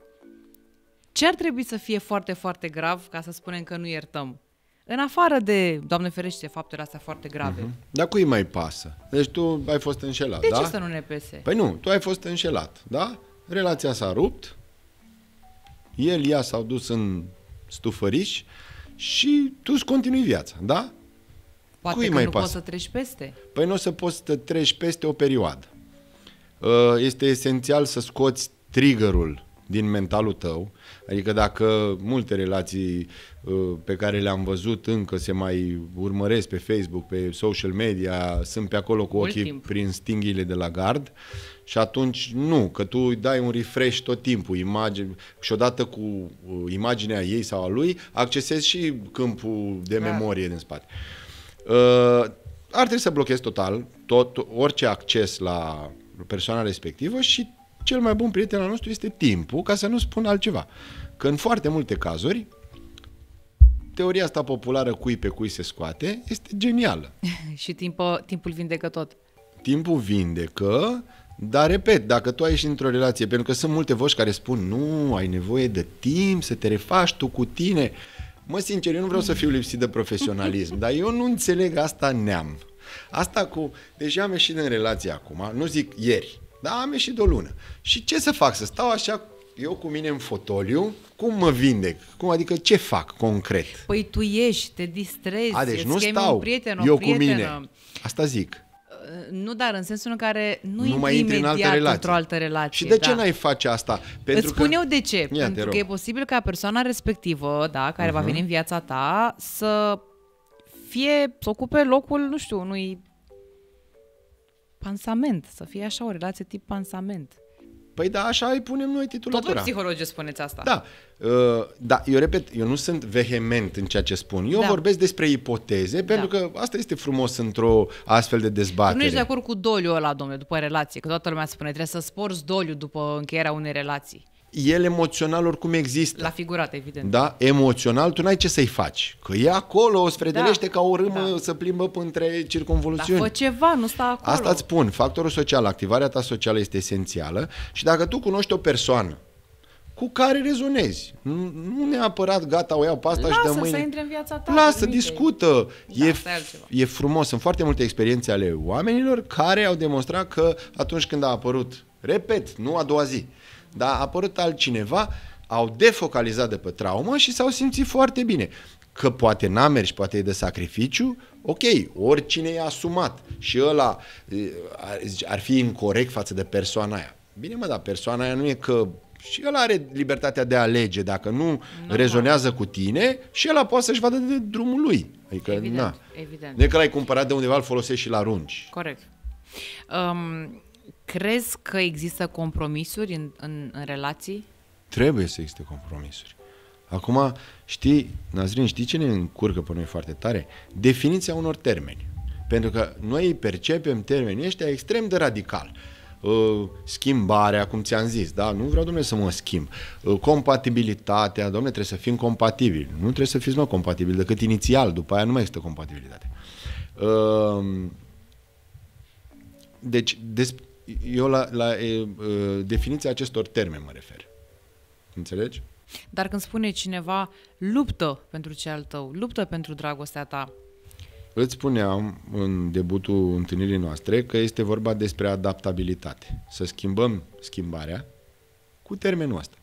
Ce ar trebui să fie foarte, foarte grav ca să spunem că nu iertăm? În afară de, Doamne ferește, faptele astea foarte grave. Uh-huh. Dar cui mai pasă? Deci tu ai fost înșelat, de da? De ce să nu ne pese? Păi nu, tu ai fost înșelat, da? Relația s-a rupt, el, ea s-au dus în stufăriș și tu îți continui viața, da? Poate Cui că mai nu pasă? poți să treci peste. Păi nu o să poți să treci peste o perioadă. Uh, este esențial să scoți triggerul din mentalul tău, adică dacă multe relații uh, pe care le-am văzut încă se mai urmăresc pe Facebook, pe social media, sunt pe acolo cu ochii timp. prin stinghiile de la gard și atunci nu, că tu îi dai un refresh tot timpul imagine, și odată cu uh, imaginea ei sau a lui, accesezi și câmpul de memorie din spate. Ar trebui să blochezi total tot, orice acces la persoana respectivă și cel mai bun prieten al nostru este timpul, ca să nu spun altceva. Că în foarte multe cazuri, teoria asta populară cui pe cui se scoate este genială. și timpul, timpul vindecă tot. Timpul vindecă, dar repet, dacă tu ești într-o relație, pentru că sunt multe voci care spun nu, ai nevoie de timp să te refaci tu cu tine. Mă, sincer, eu nu vreau să fiu lipsit de profesionalism, dar eu nu înțeleg asta neam. Asta cu, deja am ieșit în relație acum, nu zic ieri, dar am ieșit de o lună. Și ce să fac? Să stau așa eu cu mine în fotoliu, cum mă vindec? Cum, adică ce fac concret? Păi tu ieși, te distrezi, A, deci nu stau un prieten, o eu prietenă. cu mine. Asta zic. Uh, nu, dar în sensul în care nu, nu mai intri în altă relație. într-o altă relație. Și de ce da. n-ai face asta? Pentru Îți spun că... eu de ce. Ia, Pentru că e posibil ca persoana respectivă, da, care uh-huh. va veni în viața ta, să fie să ocupe locul, nu știu, unui pansament, să fie așa o relație tip pansament. Păi da, așa îi punem noi titulatura. Totul psihologe spuneți asta. Da. Uh, da, eu repet, eu nu sunt vehement în ceea ce spun. Eu da. vorbesc despre ipoteze, da. pentru că asta este frumos într-o astfel de dezbatere. Tu nu ești de acord cu doliul ăla, domnule, după relație, că toată lumea spune, trebuie să sporți doliu după încheierea unei relații el emoțional oricum există. La figurat, evident. Da? Emoțional tu n-ai ce să-i faci. Că e acolo, o sfredelește da, ca o râmă da. să plimbă între circunvoluțiuni. Dar fă ceva, nu sta acolo. Asta îți spun, factorul social, activarea ta socială este esențială și dacă tu cunoști o persoană cu care rezonezi. Nu, neapărat gata, o iau pasta și de mâine. Lasă să intre în viața ta. Lasă, discută. Da, e, e frumos. Sunt foarte multe experiențe ale oamenilor care au demonstrat că atunci când a apărut, repet, nu a doua zi, da? A apărut altcineva, au defocalizat de pe traumă și s-au simțit foarte bine. Că poate n-a mers, poate e de sacrificiu, ok, oricine e asumat și ăla ar fi incorrect față de persoana aia. Bine mă, dar persoana aia nu e că și el are libertatea de a alege. Dacă nu, nu rezonează da. cu tine, și el poate să-și vadă de drumul lui. Adică, evident, na. Evident. De că l-ai cumpărat de undeva, îl folosești și la arunci. Corect. Um, Crezi că există compromisuri în, în, în relații? Trebuie să existe compromisuri. Acum, știi, Nazrin, știi ce ne încurcă pe noi foarte tare? Definiția unor termeni. Pentru că noi percepem termenii ăștia extrem de radical. Uh, schimbarea, cum ți-am zis, da? Nu vreau, domnule, să mă schimb. Uh, compatibilitatea, domnule, trebuie să fim compatibili. Nu trebuie să fiți noi compatibili, decât inițial, după aia nu mai există compatibilitate. Uh, deci, despre eu la, la e, definiția acestor termeni mă refer. Înțelegi? Dar când spune cineva luptă pentru ce al tău, luptă pentru dragostea ta. Îți spuneam în debutul întâlnirii noastre că este vorba despre adaptabilitate. Să schimbăm schimbarea cu termenul ăsta.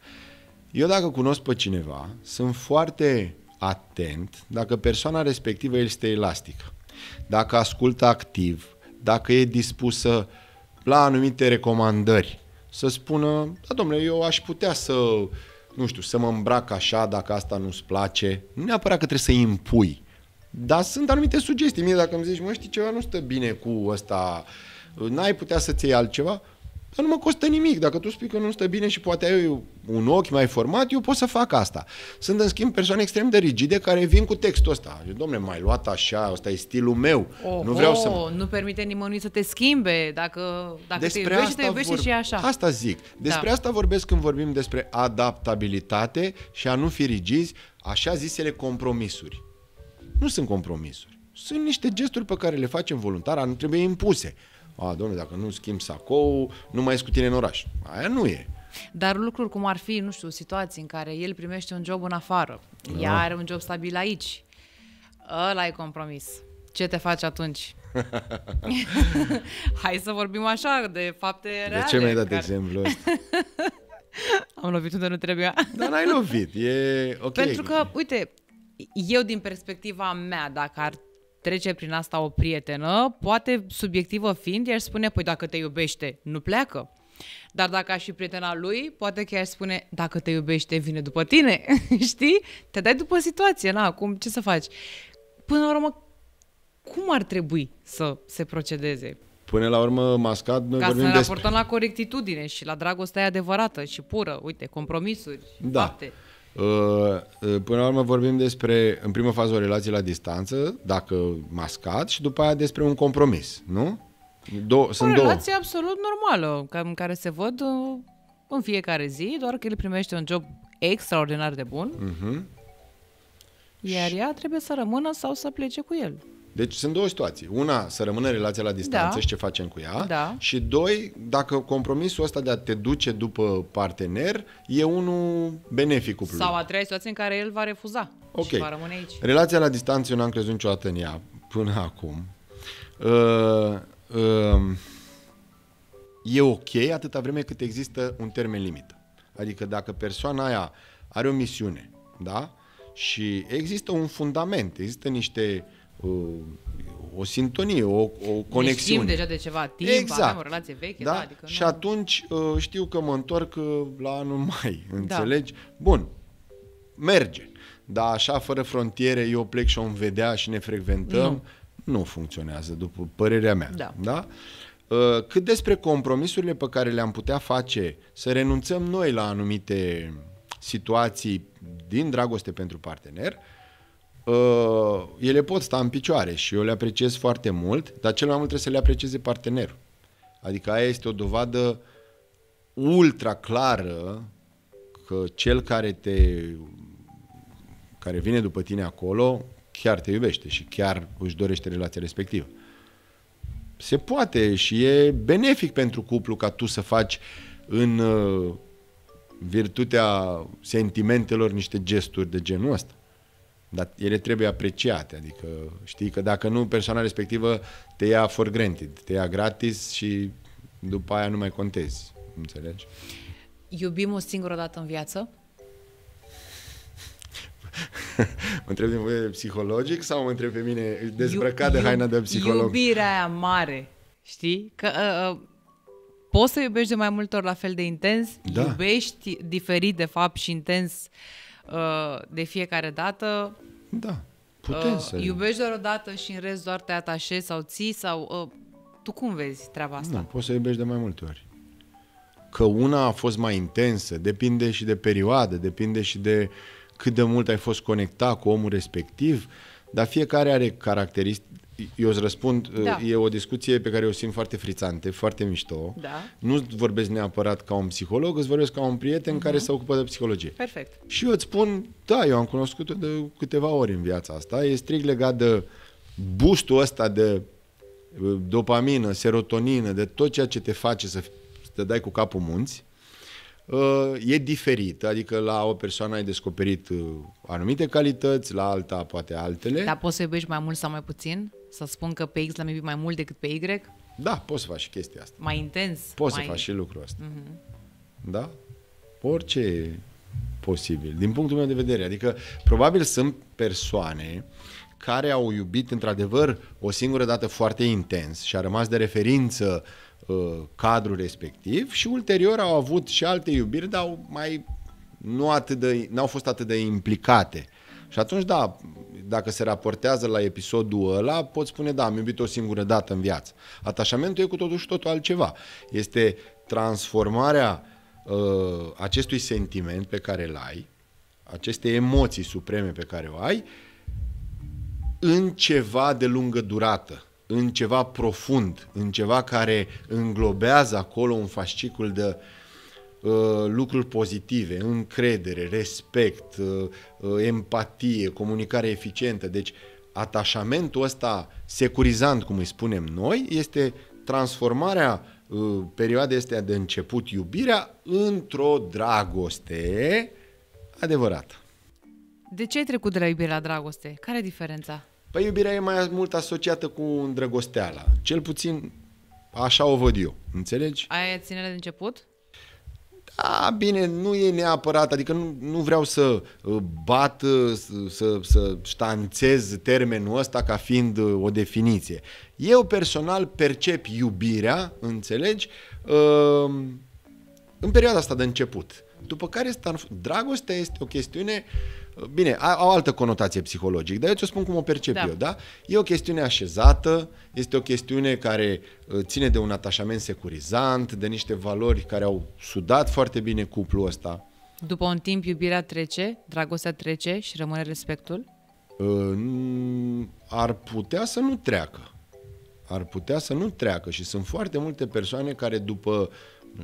Eu dacă cunosc pe cineva, sunt foarte atent dacă persoana respectivă este elastică, dacă ascultă activ, dacă e dispusă uh, la anumite recomandări. Să spună, da domnule, eu aș putea să, nu știu, să mă îmbrac așa dacă asta nu-ți place. Nu neapărat că trebuie să impui, dar sunt anumite sugestii. Mie dacă îmi zici, mă știi ceva, nu stă bine cu ăsta, n-ai putea să-ți iei altceva, dar nu mă costă nimic. Dacă tu spui că nu stă bine și poate ai un ochi mai format, eu pot să fac asta. Sunt, în schimb, persoane extrem de rigide care vin cu textul ăsta. Domne, mai luat așa, ăsta e stilul meu. Oho, nu vreau să... Nu permite nimănui să te schimbe dacă, dacă despre te iubești, te iubești vor... și așa. Asta zic. Da. Despre da. asta vorbesc când vorbim despre adaptabilitate și a nu fi rigizi, așa zisele compromisuri. Nu sunt compromisuri. Sunt niște gesturi pe care le facem voluntar, nu trebuie impuse. A, domnule, dacă nu schimbi sacou, nu mai ești cu tine în oraș. Aia nu e. Dar lucruri cum ar fi, nu știu, situații în care el primește un job în afară, da. ea are un job stabil aici, ăla e compromis. Ce te faci atunci? Hai să vorbim așa, de fapte reale. De ce mi-ai dat care... exemplu ăsta? Am lovit unde nu trebuia. Dar n-ai lovit, e ok. Pentru că, uite, eu din perspectiva mea, dacă ar trece prin asta o prietenă, poate subiectivă fiind, i-aș spune, păi dacă te iubește, nu pleacă. Dar dacă aș fi prietena lui, poate că i-aș spune, dacă te iubește, vine după tine, știi? Te dai după situație, na, acum ce să faci? Până la urmă, cum ar trebui să se procedeze? Până la urmă, mascat, noi Ca vorbim să ne raportăm despre... la corectitudine și la dragostea adevărată și pură, uite, compromisuri, da. fapte. Ă, ă, până la urmă vorbim despre, în primă fază, o relație la distanță, dacă mascat, și după aia despre un compromis, nu? Do- o sunt relație două. absolut normală, în care se văd uh, în fiecare zi, doar că el primește un job extraordinar de bun, uh-huh. iar ea trebuie să rămână sau să plece cu el. Deci sunt două situații. Una, să rămână relația la distanță da. și ce facem cu ea. Da. Și doi, dacă compromisul ăsta de a te duce după partener e unul benefic cuplului. Sau a treia situație în care el va refuza okay. și va rămâne aici. Relația la distanță, eu n-am crezut niciodată în ea până acum. Uh, uh, e ok atâta vreme cât există un termen limită. Adică dacă persoana aia are o misiune, da? Și există un fundament, există niște o sintonie, o, o conexiune. Deci știm deja de ceva timp, exact. avem o relație veche. Da? Da? Adică și nu... atunci uh, știu că mă întorc uh, la anul mai, da. înțelegi? Da. Bun, merge. Dar așa, fără frontiere, eu plec și o vedea și ne frecventăm, nu, nu funcționează, după părerea mea. Da. da? Uh, cât despre compromisurile pe care le-am putea face, să renunțăm noi la anumite situații din dragoste pentru partener, uh, Uh, ele pot sta în picioare și eu le apreciez foarte mult, dar cel mai mult trebuie să le aprecieze partenerul. Adică aia este o dovadă ultra clară că cel care te care vine după tine acolo chiar te iubește și chiar își dorește relația respectivă. Se poate și e benefic pentru cuplu ca tu să faci în uh, virtutea sentimentelor niște gesturi de genul ăsta. Dar ele trebuie apreciate, adică știi că dacă nu, persoana respectivă te ia for granted, te ia gratis și după aia nu mai contezi, înțelegi? Iubim o singură dată în viață? mă întreb din voie psihologic sau mă întreb pe mine dezbrăcat de haina de psiholog? Iubirea aia mare, știi? Că uh, uh, poți să iubești de mai multe ori la fel de intens, da. iubești diferit de fapt și intens uh, Uh, de fiecare dată. Da, putem uh, să... Iubești doar o dată și în rest doar te atașezi sau ții sau... Uh, tu cum vezi treaba asta? Nu, poți să iubești de mai multe ori. Că una a fost mai intensă, depinde și de perioadă, depinde și de cât de mult ai fost conectat cu omul respectiv, dar fiecare are caracteristici eu îți răspund, da. Uh, e o discuție pe care o simt foarte frițante, foarte mișto. Da. Nu vorbesc neapărat ca un psiholog, îți vorbesc ca un prieten uh-huh. care mhm. se ocupă de psihologie. Perfect. Și eu îți spun, da, eu am cunoscut-o de câteva ori în viața asta. E strict legat de boostul ăsta de uh, dopamină, serotonină, de tot ceea ce te face să te dai cu capul munți. Uh, e diferit, adică la o persoană ai descoperit uh, anumite calități, la alta poate altele. Dar poți să iubești mai mult sau mai puțin? Să spun că pe X l-am iubit mai mult decât pe Y? Da, poți să faci și chestia asta. Mai intens? Poți mai... să faci și lucrul ăsta. Mm-hmm. Da? Orice e posibil, din punctul meu de vedere. Adică, probabil sunt persoane care au iubit într-adevăr o singură dată foarte intens și a rămas de referință uh, Uh, cadrul respectiv și ulterior au avut și alte iubiri, dar au mai nu atât de, n-au fost atât de implicate. Și atunci, da, dacă se raportează la episodul ăla, pot spune, da, am iubit o singură dată în viață. Atașamentul e cu totul și totul altceva. Este transformarea uh, acestui sentiment pe care îl ai, aceste emoții supreme pe care o ai, în ceva de lungă durată în ceva profund, în ceva care înglobează acolo un fascicul de uh, lucruri pozitive, încredere, respect, uh, uh empatie, comunicare eficientă. Deci atașamentul ăsta securizant, cum îi spunem noi, este transformarea uh, perioadei astea de început iubirea într-o dragoste adevărată. De ce ai trecut de la iubire la dragoste? Care e diferența? Păi iubirea e mai mult asociată cu îndrăgosteala. Cel puțin așa o văd eu. Înțelegi? Aia ține de început? Da, bine, nu e neapărat, adică nu, nu vreau să uh, bat, să, uh, să, să ștanțez termenul ăsta ca fiind uh, o definiție. Eu personal percep iubirea, înțelegi, în perioada asta de început. După care dragostea este o chestiune uh, Bine, au altă conotație psihologică, dar eu ți-o spun cum o percep da. eu, da? E o chestiune așezată, este o chestiune care uh, ține de un atașament securizant, de niște valori care au sudat foarte bine cuplul ăsta. După un timp, iubirea trece, dragostea trece și rămâne respectul? Uh, ar putea să nu treacă. Ar putea să nu treacă și sunt foarte multe persoane care după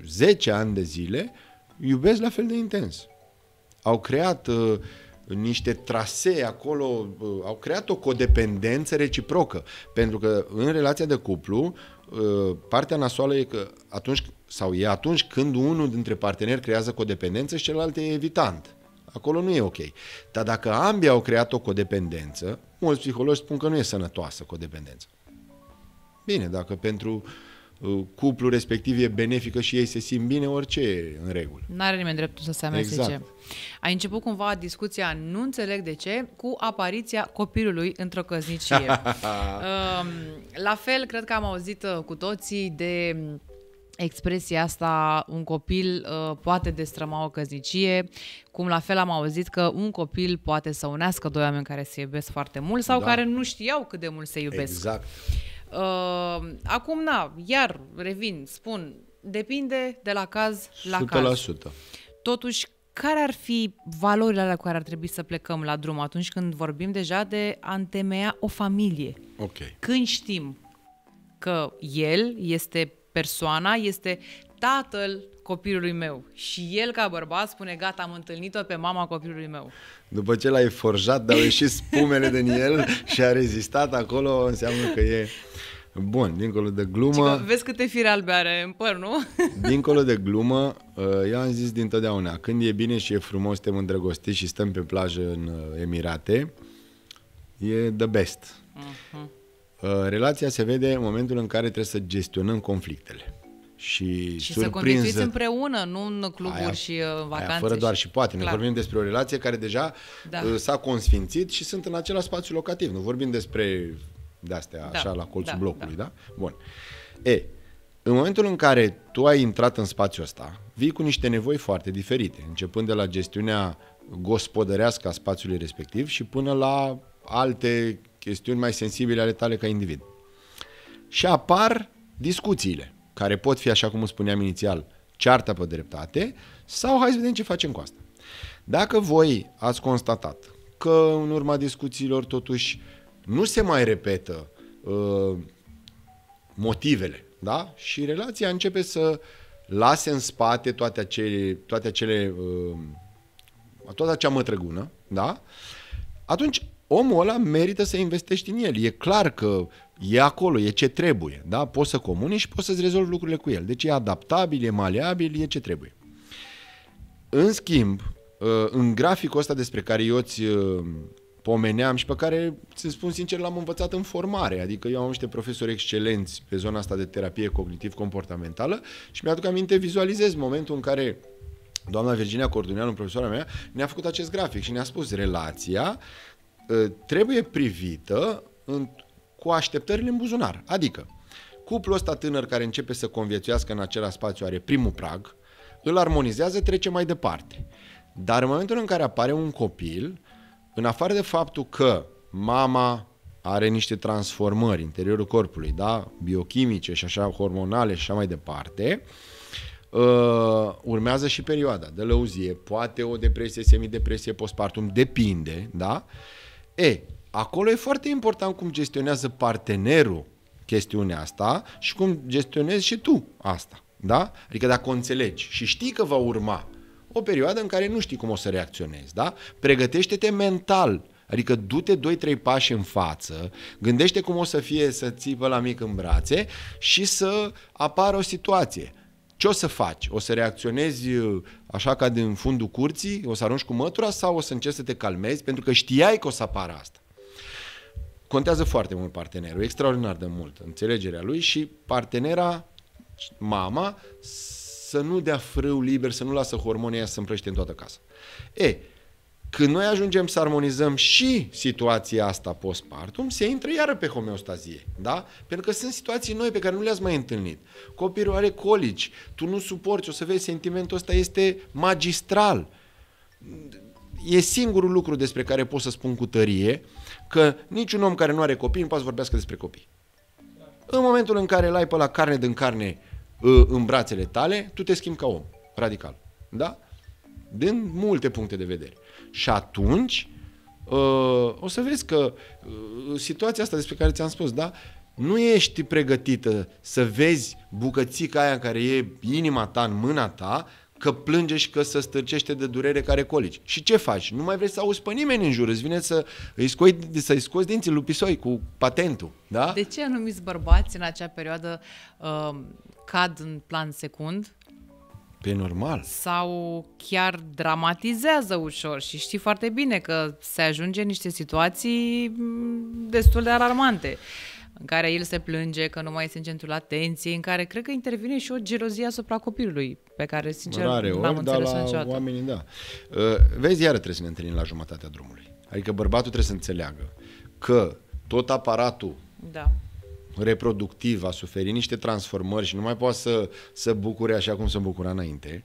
10 ani de zile iubesc la fel de intens. Au creat uh, niște trasee acolo, uh, au creat o codependență reciprocă, pentru că în relația de cuplu, uh, partea nasoală e că atunci, sau e atunci când unul dintre parteneri creează codependență și celălalt e evitant. Acolo nu e ok. Dar dacă ambii au creat o codependență, mulți psihologi spun că nu e sănătoasă codependența. Bine, dacă pentru uh, Uh, cuplul respectiv e benefică și ei se simt bine, orice e în regulă. Nu are nimeni dreptul să se amestece. Exact. Ai început cumva discuția, nu înțeleg de ce, cu apariția copilului într-o căznicie. Um, la fel, cred că am auzit uh, cu toții de expresia asta, un copil uh, poate destrăma o căznicie, cum la fel am auzit că un copil poate să unească doi oameni care se iubesc foarte mult sau da. care nu știau cât de mult se iubesc. Exact. Uh, acum, na, iar revin, spun, depinde de la caz la 100%. caz. Totuși, care ar fi valorile alea cu care ar trebui să plecăm la drum atunci când vorbim deja de a întemeia o familie? Ok. Când știm că el este persoana, este tatăl copilului meu. Și el, ca bărbat, spune, gata, am întâlnit-o pe mama copilului meu. După ce l-ai forjat, dar au ieșit spumele din el și a rezistat acolo, înseamnă că e... Bun, dincolo de glumă... Cică, vezi câte fire albe are în păr, nu? dincolo de glumă, eh, eu am zis dintotdeauna, când e bine și e frumos, suntem îndrăgostiți și stăm pe plajă în eh, Emirate, e the best. Uh-huh. Relația se vede în momentul în care trebuie să gestionăm conflictele și, și surprinză. să conviețuiți împreună, nu în cluburi aia, și uh, vacanțe. Aia fără și... doar și poate. Clar. Ne vorbim despre o relație care deja da. Uh, s-a consfințit și sunt în același spațiu locativ. Nu vorbim despre de-astea, da, așa, la colțul da, blocului, da. da? Bun. E, în momentul în care tu ai intrat în spațiul ăsta, vii cu niște nevoi foarte diferite, începând de la gestiunea gospodărească a spațiului respectiv și până la alte chestiuni mai sensibile ale tale ca individ. Și apar discuțiile care pot fi, așa cum spuneam inițial, cearta pe dreptate, sau hai să vedem ce facem cu asta. Dacă voi ați constatat că în urma discuțiilor totuși nu se mai repetă uh, motivele, da? Și relația începe să lase în spate toate acele, toate acele uh, toată acea mătrăgună, da? Atunci omul ăla merită să investești în el. E clar că e acolo, e ce trebuie. Da? Poți să comunici și poți să-ți rezolvi lucrurile cu el. Deci e adaptabil, e maleabil, e ce trebuie. În schimb, uh, în graficul ăsta despre care eu ți uh, pomeneam și pe care, să spun sincer, l-am învățat în formare. Adică eu am niște profesori excelenți pe zona asta de terapie cognitiv-comportamentală și mi-aduc aminte, vizualizez momentul în care doamna Virginia Corduneanu, profesoara mea, ne-a făcut acest grafic și ne-a spus relația Ă, trebuie privită în, cu așteptările în buzunar. Adică, cuplul ăsta tânăr care începe să conviețuiască în același spațiu are primul prag, îl armonizează, trece mai departe. Dar în momentul în care apare un copil, în afară de faptul că mama are niște transformări interiorul corpului, da? biochimice și așa, hormonale și așa mai departe, Uh, urmează și perioada de lăuzie, poate o depresie, semidepresie postpartum, depinde, da? Uh, E, acolo e foarte important cum gestionează partenerul chestiunea asta și cum gestionezi și tu asta. Da? Adică dacă o înțelegi și știi că va urma o perioadă în care nu știi cum o să reacționezi, da? Pregătește-te mental Adică du-te 2-3 pași în față, gândește cum o să fie să ții pe la mic în brațe și să apară o situație. Ce o să faci? O să reacționezi așa ca din fundul curții, o să arunci cu mătura sau o să încerci să te calmezi pentru că știai că o să apară asta. Contează foarte mult partenerul, extraordinar de mult înțelegerea lui și partenera, mama, să nu dea frâu liber, să nu lasă hormonia să împrăște în toată casa. E, când noi ajungem să armonizăm și situația asta postpartum, se intră iară pe homeostazie, da? Pentru că sunt situații noi pe care nu le-ați mai întâlnit. Copilul are colici, tu nu suporți, o să vezi, sentimentul ăsta este magistral. E singurul lucru despre care pot să spun cu tărie că niciun om care nu are copii nu poate să vorbească despre copii. În momentul în care îl ai pe la carne din carne uh, în brațele tale, tu te schimbi ca om, radical. Da? Din multe puncte de vedere. Și atunci uh, o să vezi că uh, situația asta despre care ți-am spus, da? Nu ești pregătită să vezi bucățica aia care e inima ta în mâna ta, că plânge și că se stârcește de durere care colici. Și ce faci? Nu mai vrei să auzi pe nimeni în jur, îți vine să îi scoți, să îi scoți dinții lupisoi cu patentul. Da? De ce anumiți bărbați în acea perioadă uh, cad în plan secund pe normal. Sau chiar dramatizează ușor și știi foarte bine că se ajunge în niște situații mm, destul de alarmante în care el se plânge că nu mai este în centrul atenției, în care cred că intervine și o gelozie asupra copilului, pe care, sincer, Rare ori, n-am înțeles dar la niciodată. oamenii, da. Uh, vezi, iară trebuie să ne întâlnim la jumătatea drumului. Adică bărbatul trebuie să înțeleagă că tot aparatul da reproductiv a suferit niște transformări și nu mai poate să, să bucure așa cum se bucura înainte,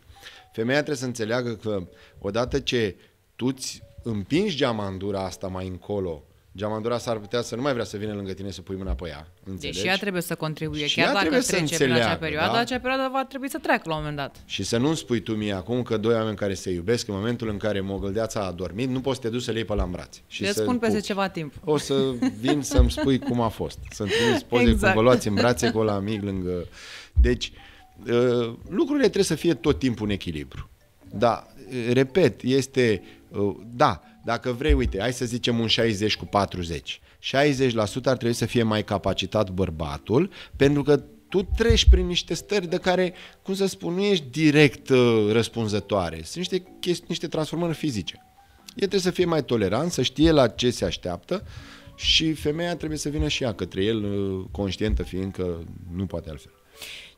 femeia trebuie să înțeleagă că odată ce tu îți împingi geamandura asta mai încolo Geamandura s-ar putea să nu mai vrea să vină lângă tine să pui mâna pe ea. Înțelegi? Deci ea trebuie să contribuie, și chiar dacă trece să înțeleagă, prin acea perioadă, da? acea perioadă va trebui să treacă la un moment dat. Și să nu-mi spui tu mie acum că doi oameni care se iubesc în momentul în care mogâldeața a dormit, nu poți să te duci să le iei pe la brațe. Și să spun peste ceva timp. O să vin să-mi spui cum a fost. Să-mi trimis poze exact. cum vă luați în brațe cu ăla mic lângă... Deci, ă, lucrurile trebuie să fie tot timpul în echilibru. Da, repet, este... Ă, da, dacă vrei, uite, hai să zicem un 60 cu 40. 60% ar trebui să fie mai capacitat bărbatul, pentru că tu treci prin niște stări de care, cum să spun, nu ești direct uh, răspunzătoare. Sunt niște, chesti, niște transformări fizice. El trebuie să fie mai tolerant, să știe la ce se așteaptă și femeia trebuie să vină și ea către el, uh, conștientă fiind că nu poate altfel.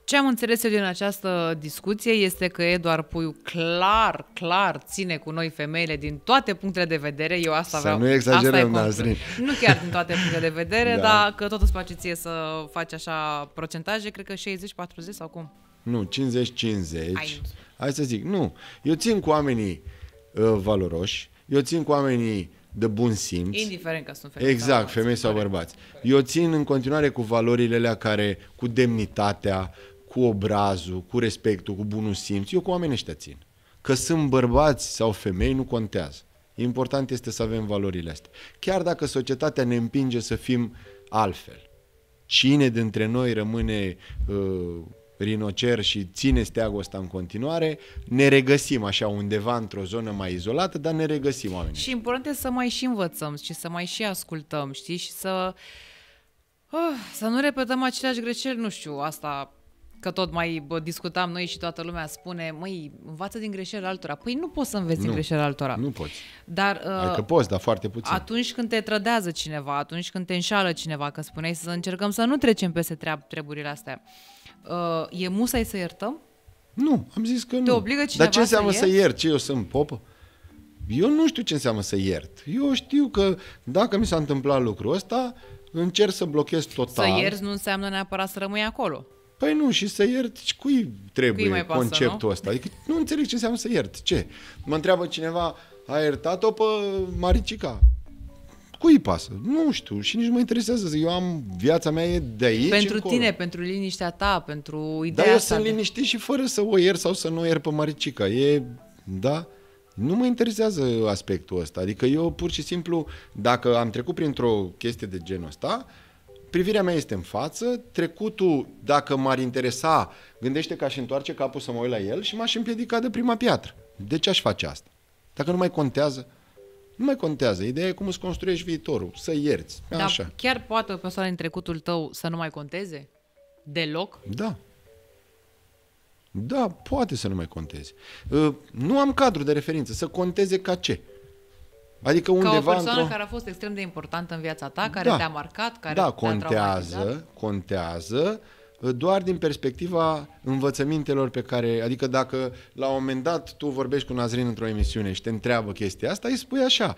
Ce am înțeles eu din această discuție este că Eduard Puiu clar, clar ține cu noi femeile din toate punctele de vedere. Eu asta să vreau. nu exagerăm, Nazrin. Nu chiar din toate punctele de vedere, da. dar că tot îți place ție să faci așa procentaje, cred că 60-40 sau cum? Nu, 50-50. Hai să zic, nu. Eu țin cu oamenii uh, valoroși, eu țin cu oamenii de bun simț. Indiferent că sunt femei Exact, sau femei sau bărbați. Eu țin în continuare cu valorile alea care, cu demnitatea, cu obrazul, cu respectul, cu bunul simț, eu cu oamenii ăștia țin. Că sunt bărbați sau femei, nu contează. Important este să avem valorile astea. Chiar dacă societatea ne împinge să fim altfel. Cine dintre noi rămâne uh, rinocer și ține steagul ăsta în continuare, ne regăsim așa undeva într-o zonă mai izolată, dar ne regăsim oamenii. Și important este să mai și învățăm și să mai și ascultăm, știi, și să... Uh, să nu repetăm aceleași greșeli, nu știu, asta Că tot mai discutam noi și toată lumea spune, măi, învață din greșeli altora. Păi nu poți să înveți din greșeli altora. Nu poți. Dar, uh, adică poți, dar foarte puțin. Atunci când te trădează cineva, atunci când te înșală cineva, că spuneai să încercăm să nu trecem peste treab- treburile astea, uh, e musai să iertăm? Nu, am zis că nu. Te obligă cineva Dar ce înseamnă să, să iert? Ce, eu sunt popă? Eu nu știu ce înseamnă să iert. Eu știu că dacă mi s-a întâmplat lucrul ăsta, încerc să blochez total. Să ierți nu înseamnă neapărat să rămâi acolo. Păi nu, și să iert, cui trebuie cui pasă, conceptul nu? ăsta? Adică nu înțeleg ce înseamnă să iert. Ce? Mă întreabă cineva, a iertat-o pe Maricica. Cui pasă? Nu știu și nici mă interesează. Eu am, viața mea e de aici Pentru încolo. tine, pentru liniștea ta, pentru da, ideea Dar eu sunt de... liniștit și fără să o ier sau să nu iert ier pe Maricica. E, da? Nu mă interesează aspectul ăsta. Adică eu pur și simplu, dacă am trecut printr-o chestie de genul ăsta, Privirea mea este în față, trecutul, dacă m-ar interesa, gândește că aș întoarce capul să mă uit la el și m-aș împiedica de prima piatră. De ce aș face asta? Dacă nu mai contează, nu mai contează. Ideea e cum îți construiești viitorul, să ierți. Dar așa. chiar poate o persoană din trecutul tău să nu mai conteze? Deloc? Da. Da, poate să nu mai conteze. Ă, nu am cadru de referință. Să conteze ca ce? Adică undeva Ca o persoană într-o... care a fost extrem de importantă în viața ta, care da, te-a marcat, care da, te-a contează, contează, uh, doar din perspectiva învățămintelor pe care, adică dacă la un moment dat tu vorbești cu Nazrin într-o emisiune și te întreabă chestia asta, îi spui așa,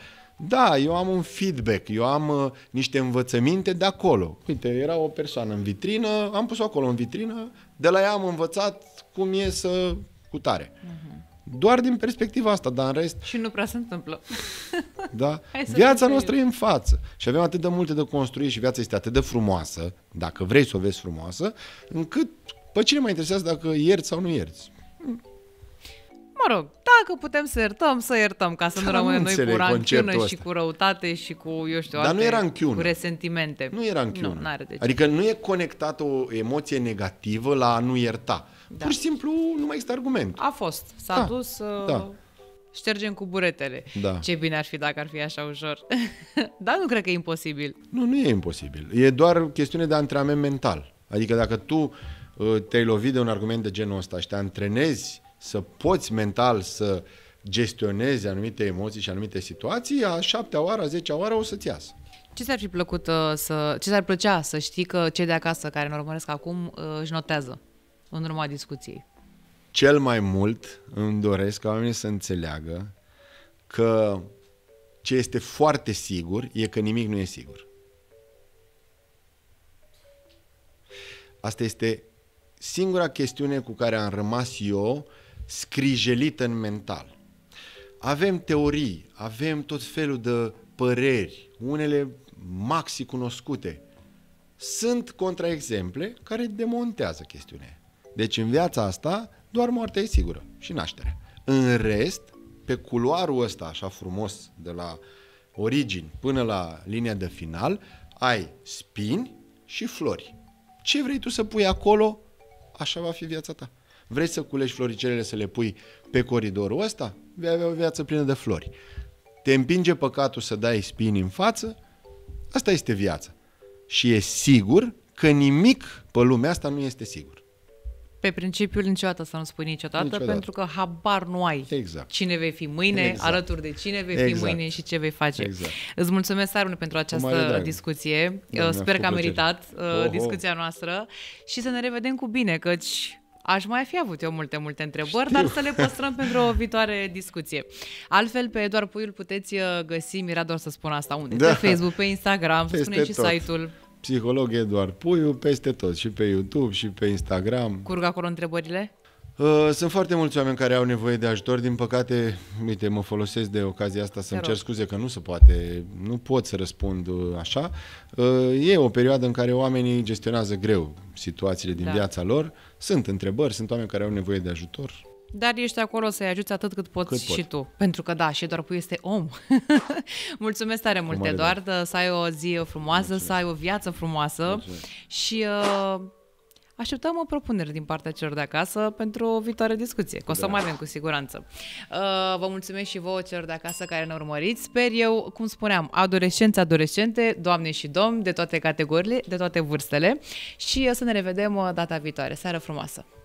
da, eu am un feedback, eu am uh, niște învățăminte de acolo. Uite, era o persoană în vitrină, am pus-o acolo în vitrină, de la ea am învățat cum e să cu tare. Uh-huh. Doar din perspectiva asta, dar în rest... Și nu prea se întâmplă. Da? viața noastră eu. e în față. Și avem atât de multe de construit și viața este atât de frumoasă, dacă vrei să o vezi frumoasă, încât pe cine mai interesează dacă ierți sau nu ierți? mă rog, dacă putem să iertăm, să iertăm, ca să Dar nu da, rămânem noi cu ranchiună și cu răutate și cu, eu știu, Dar alte, nu era în cu resentimente. Nu e ranchiună. Nu, n-are de ce. Adică nu e conectată o emoție negativă la a nu ierta. Da. Pur și simplu nu mai este argument. A fost. S-a da. dus... Uh... Da ștergem cu buretele. Da. Ce bine ar fi dacă ar fi așa ușor. Dar nu cred că e imposibil. Nu, nu e imposibil. E doar chestiune de antrenament mental. Adică dacă tu uh, te-ai lovit de un argument de genul ăsta și te antrenezi să poți mental să gestionezi anumite emoții și anumite situații, a șaptea oară, a zecea oară o să-ți iasă. Ce ți-ar fi plăcut uh, să... Ce ți-ar plăcea să știi că cei de acasă care ne urmăresc acum uh, își notează în urma discuției? Cel mai mult îmi doresc ca oamenii să înțeleagă că ce este foarte sigur e că nimic nu e sigur. Asta este singura chestiune cu care am rămas eu scrijelit în mental. Avem teorii, avem tot felul de păreri, unele maxi cunoscute. Sunt contraexemple care demontează chestiunea. Deci în viața asta doar moartea e sigură și nașterea. În rest, pe culoarul ăsta așa frumos de la origini până la linia de final, ai spini și flori. Ce vrei tu să pui acolo, așa va fi viața ta. Vrei să culegi floricelele să le pui pe coridorul ăsta? Vei avea o viață plină de flori. Te împinge păcatul să dai spini în față? Asta este viața. Și e sigur că nimic pe lumea asta nu este sigur. Pe principiul niciodată să nu spui niciodată, niciodată. pentru că habar nu ai exact. cine vei fi mâine, exact. alături de cine vei exact. fi mâine și ce vei face. Exact. Îți mulțumesc, Arun, pentru această discuție. Da, Sper că a meritat oh, discuția noastră și să ne revedem cu bine, căci Aș mai fi avut eu multe, multe întrebări, Știu. dar să le păstrăm pentru o viitoare discuție. Altfel, pe Eduard Puiul puteți uh, găsi, mi doar să spun asta, unde? Da. Pe Facebook, pe Instagram, peste spune și site-ul. Psiholog Eduard Puiu, peste tot, și pe YouTube, și pe Instagram. Curg acolo întrebările? Uh, sunt foarte mulți oameni care au nevoie de ajutor. Din păcate, uite, mă folosesc de ocazia asta să-mi cer scuze că nu se poate, nu pot să răspund uh, așa. Uh, e o perioadă în care oamenii gestionează greu situațiile din da. viața lor. Sunt întrebări, sunt oameni care au nevoie de ajutor. Dar ești acolo să-i ajuți atât cât poți cât și pot. tu. Pentru că da, și doar pui este om. Mulțumesc tare mult, Eduard, să ai o zi frumoasă, Mulțumesc. să ai o viață frumoasă Mulțumesc. și... Uh, Așteptăm o propunere din partea celor de acasă pentru o viitoare discuție, că o să da. mai avem cu siguranță. Uh, vă mulțumesc și vouă celor de acasă care ne urmăriți. Sper eu, cum spuneam, adolescenți, adolescente, doamne și domni, de toate categoriile, de toate vârstele și uh, să ne revedem uh, data viitoare. Seară frumoasă!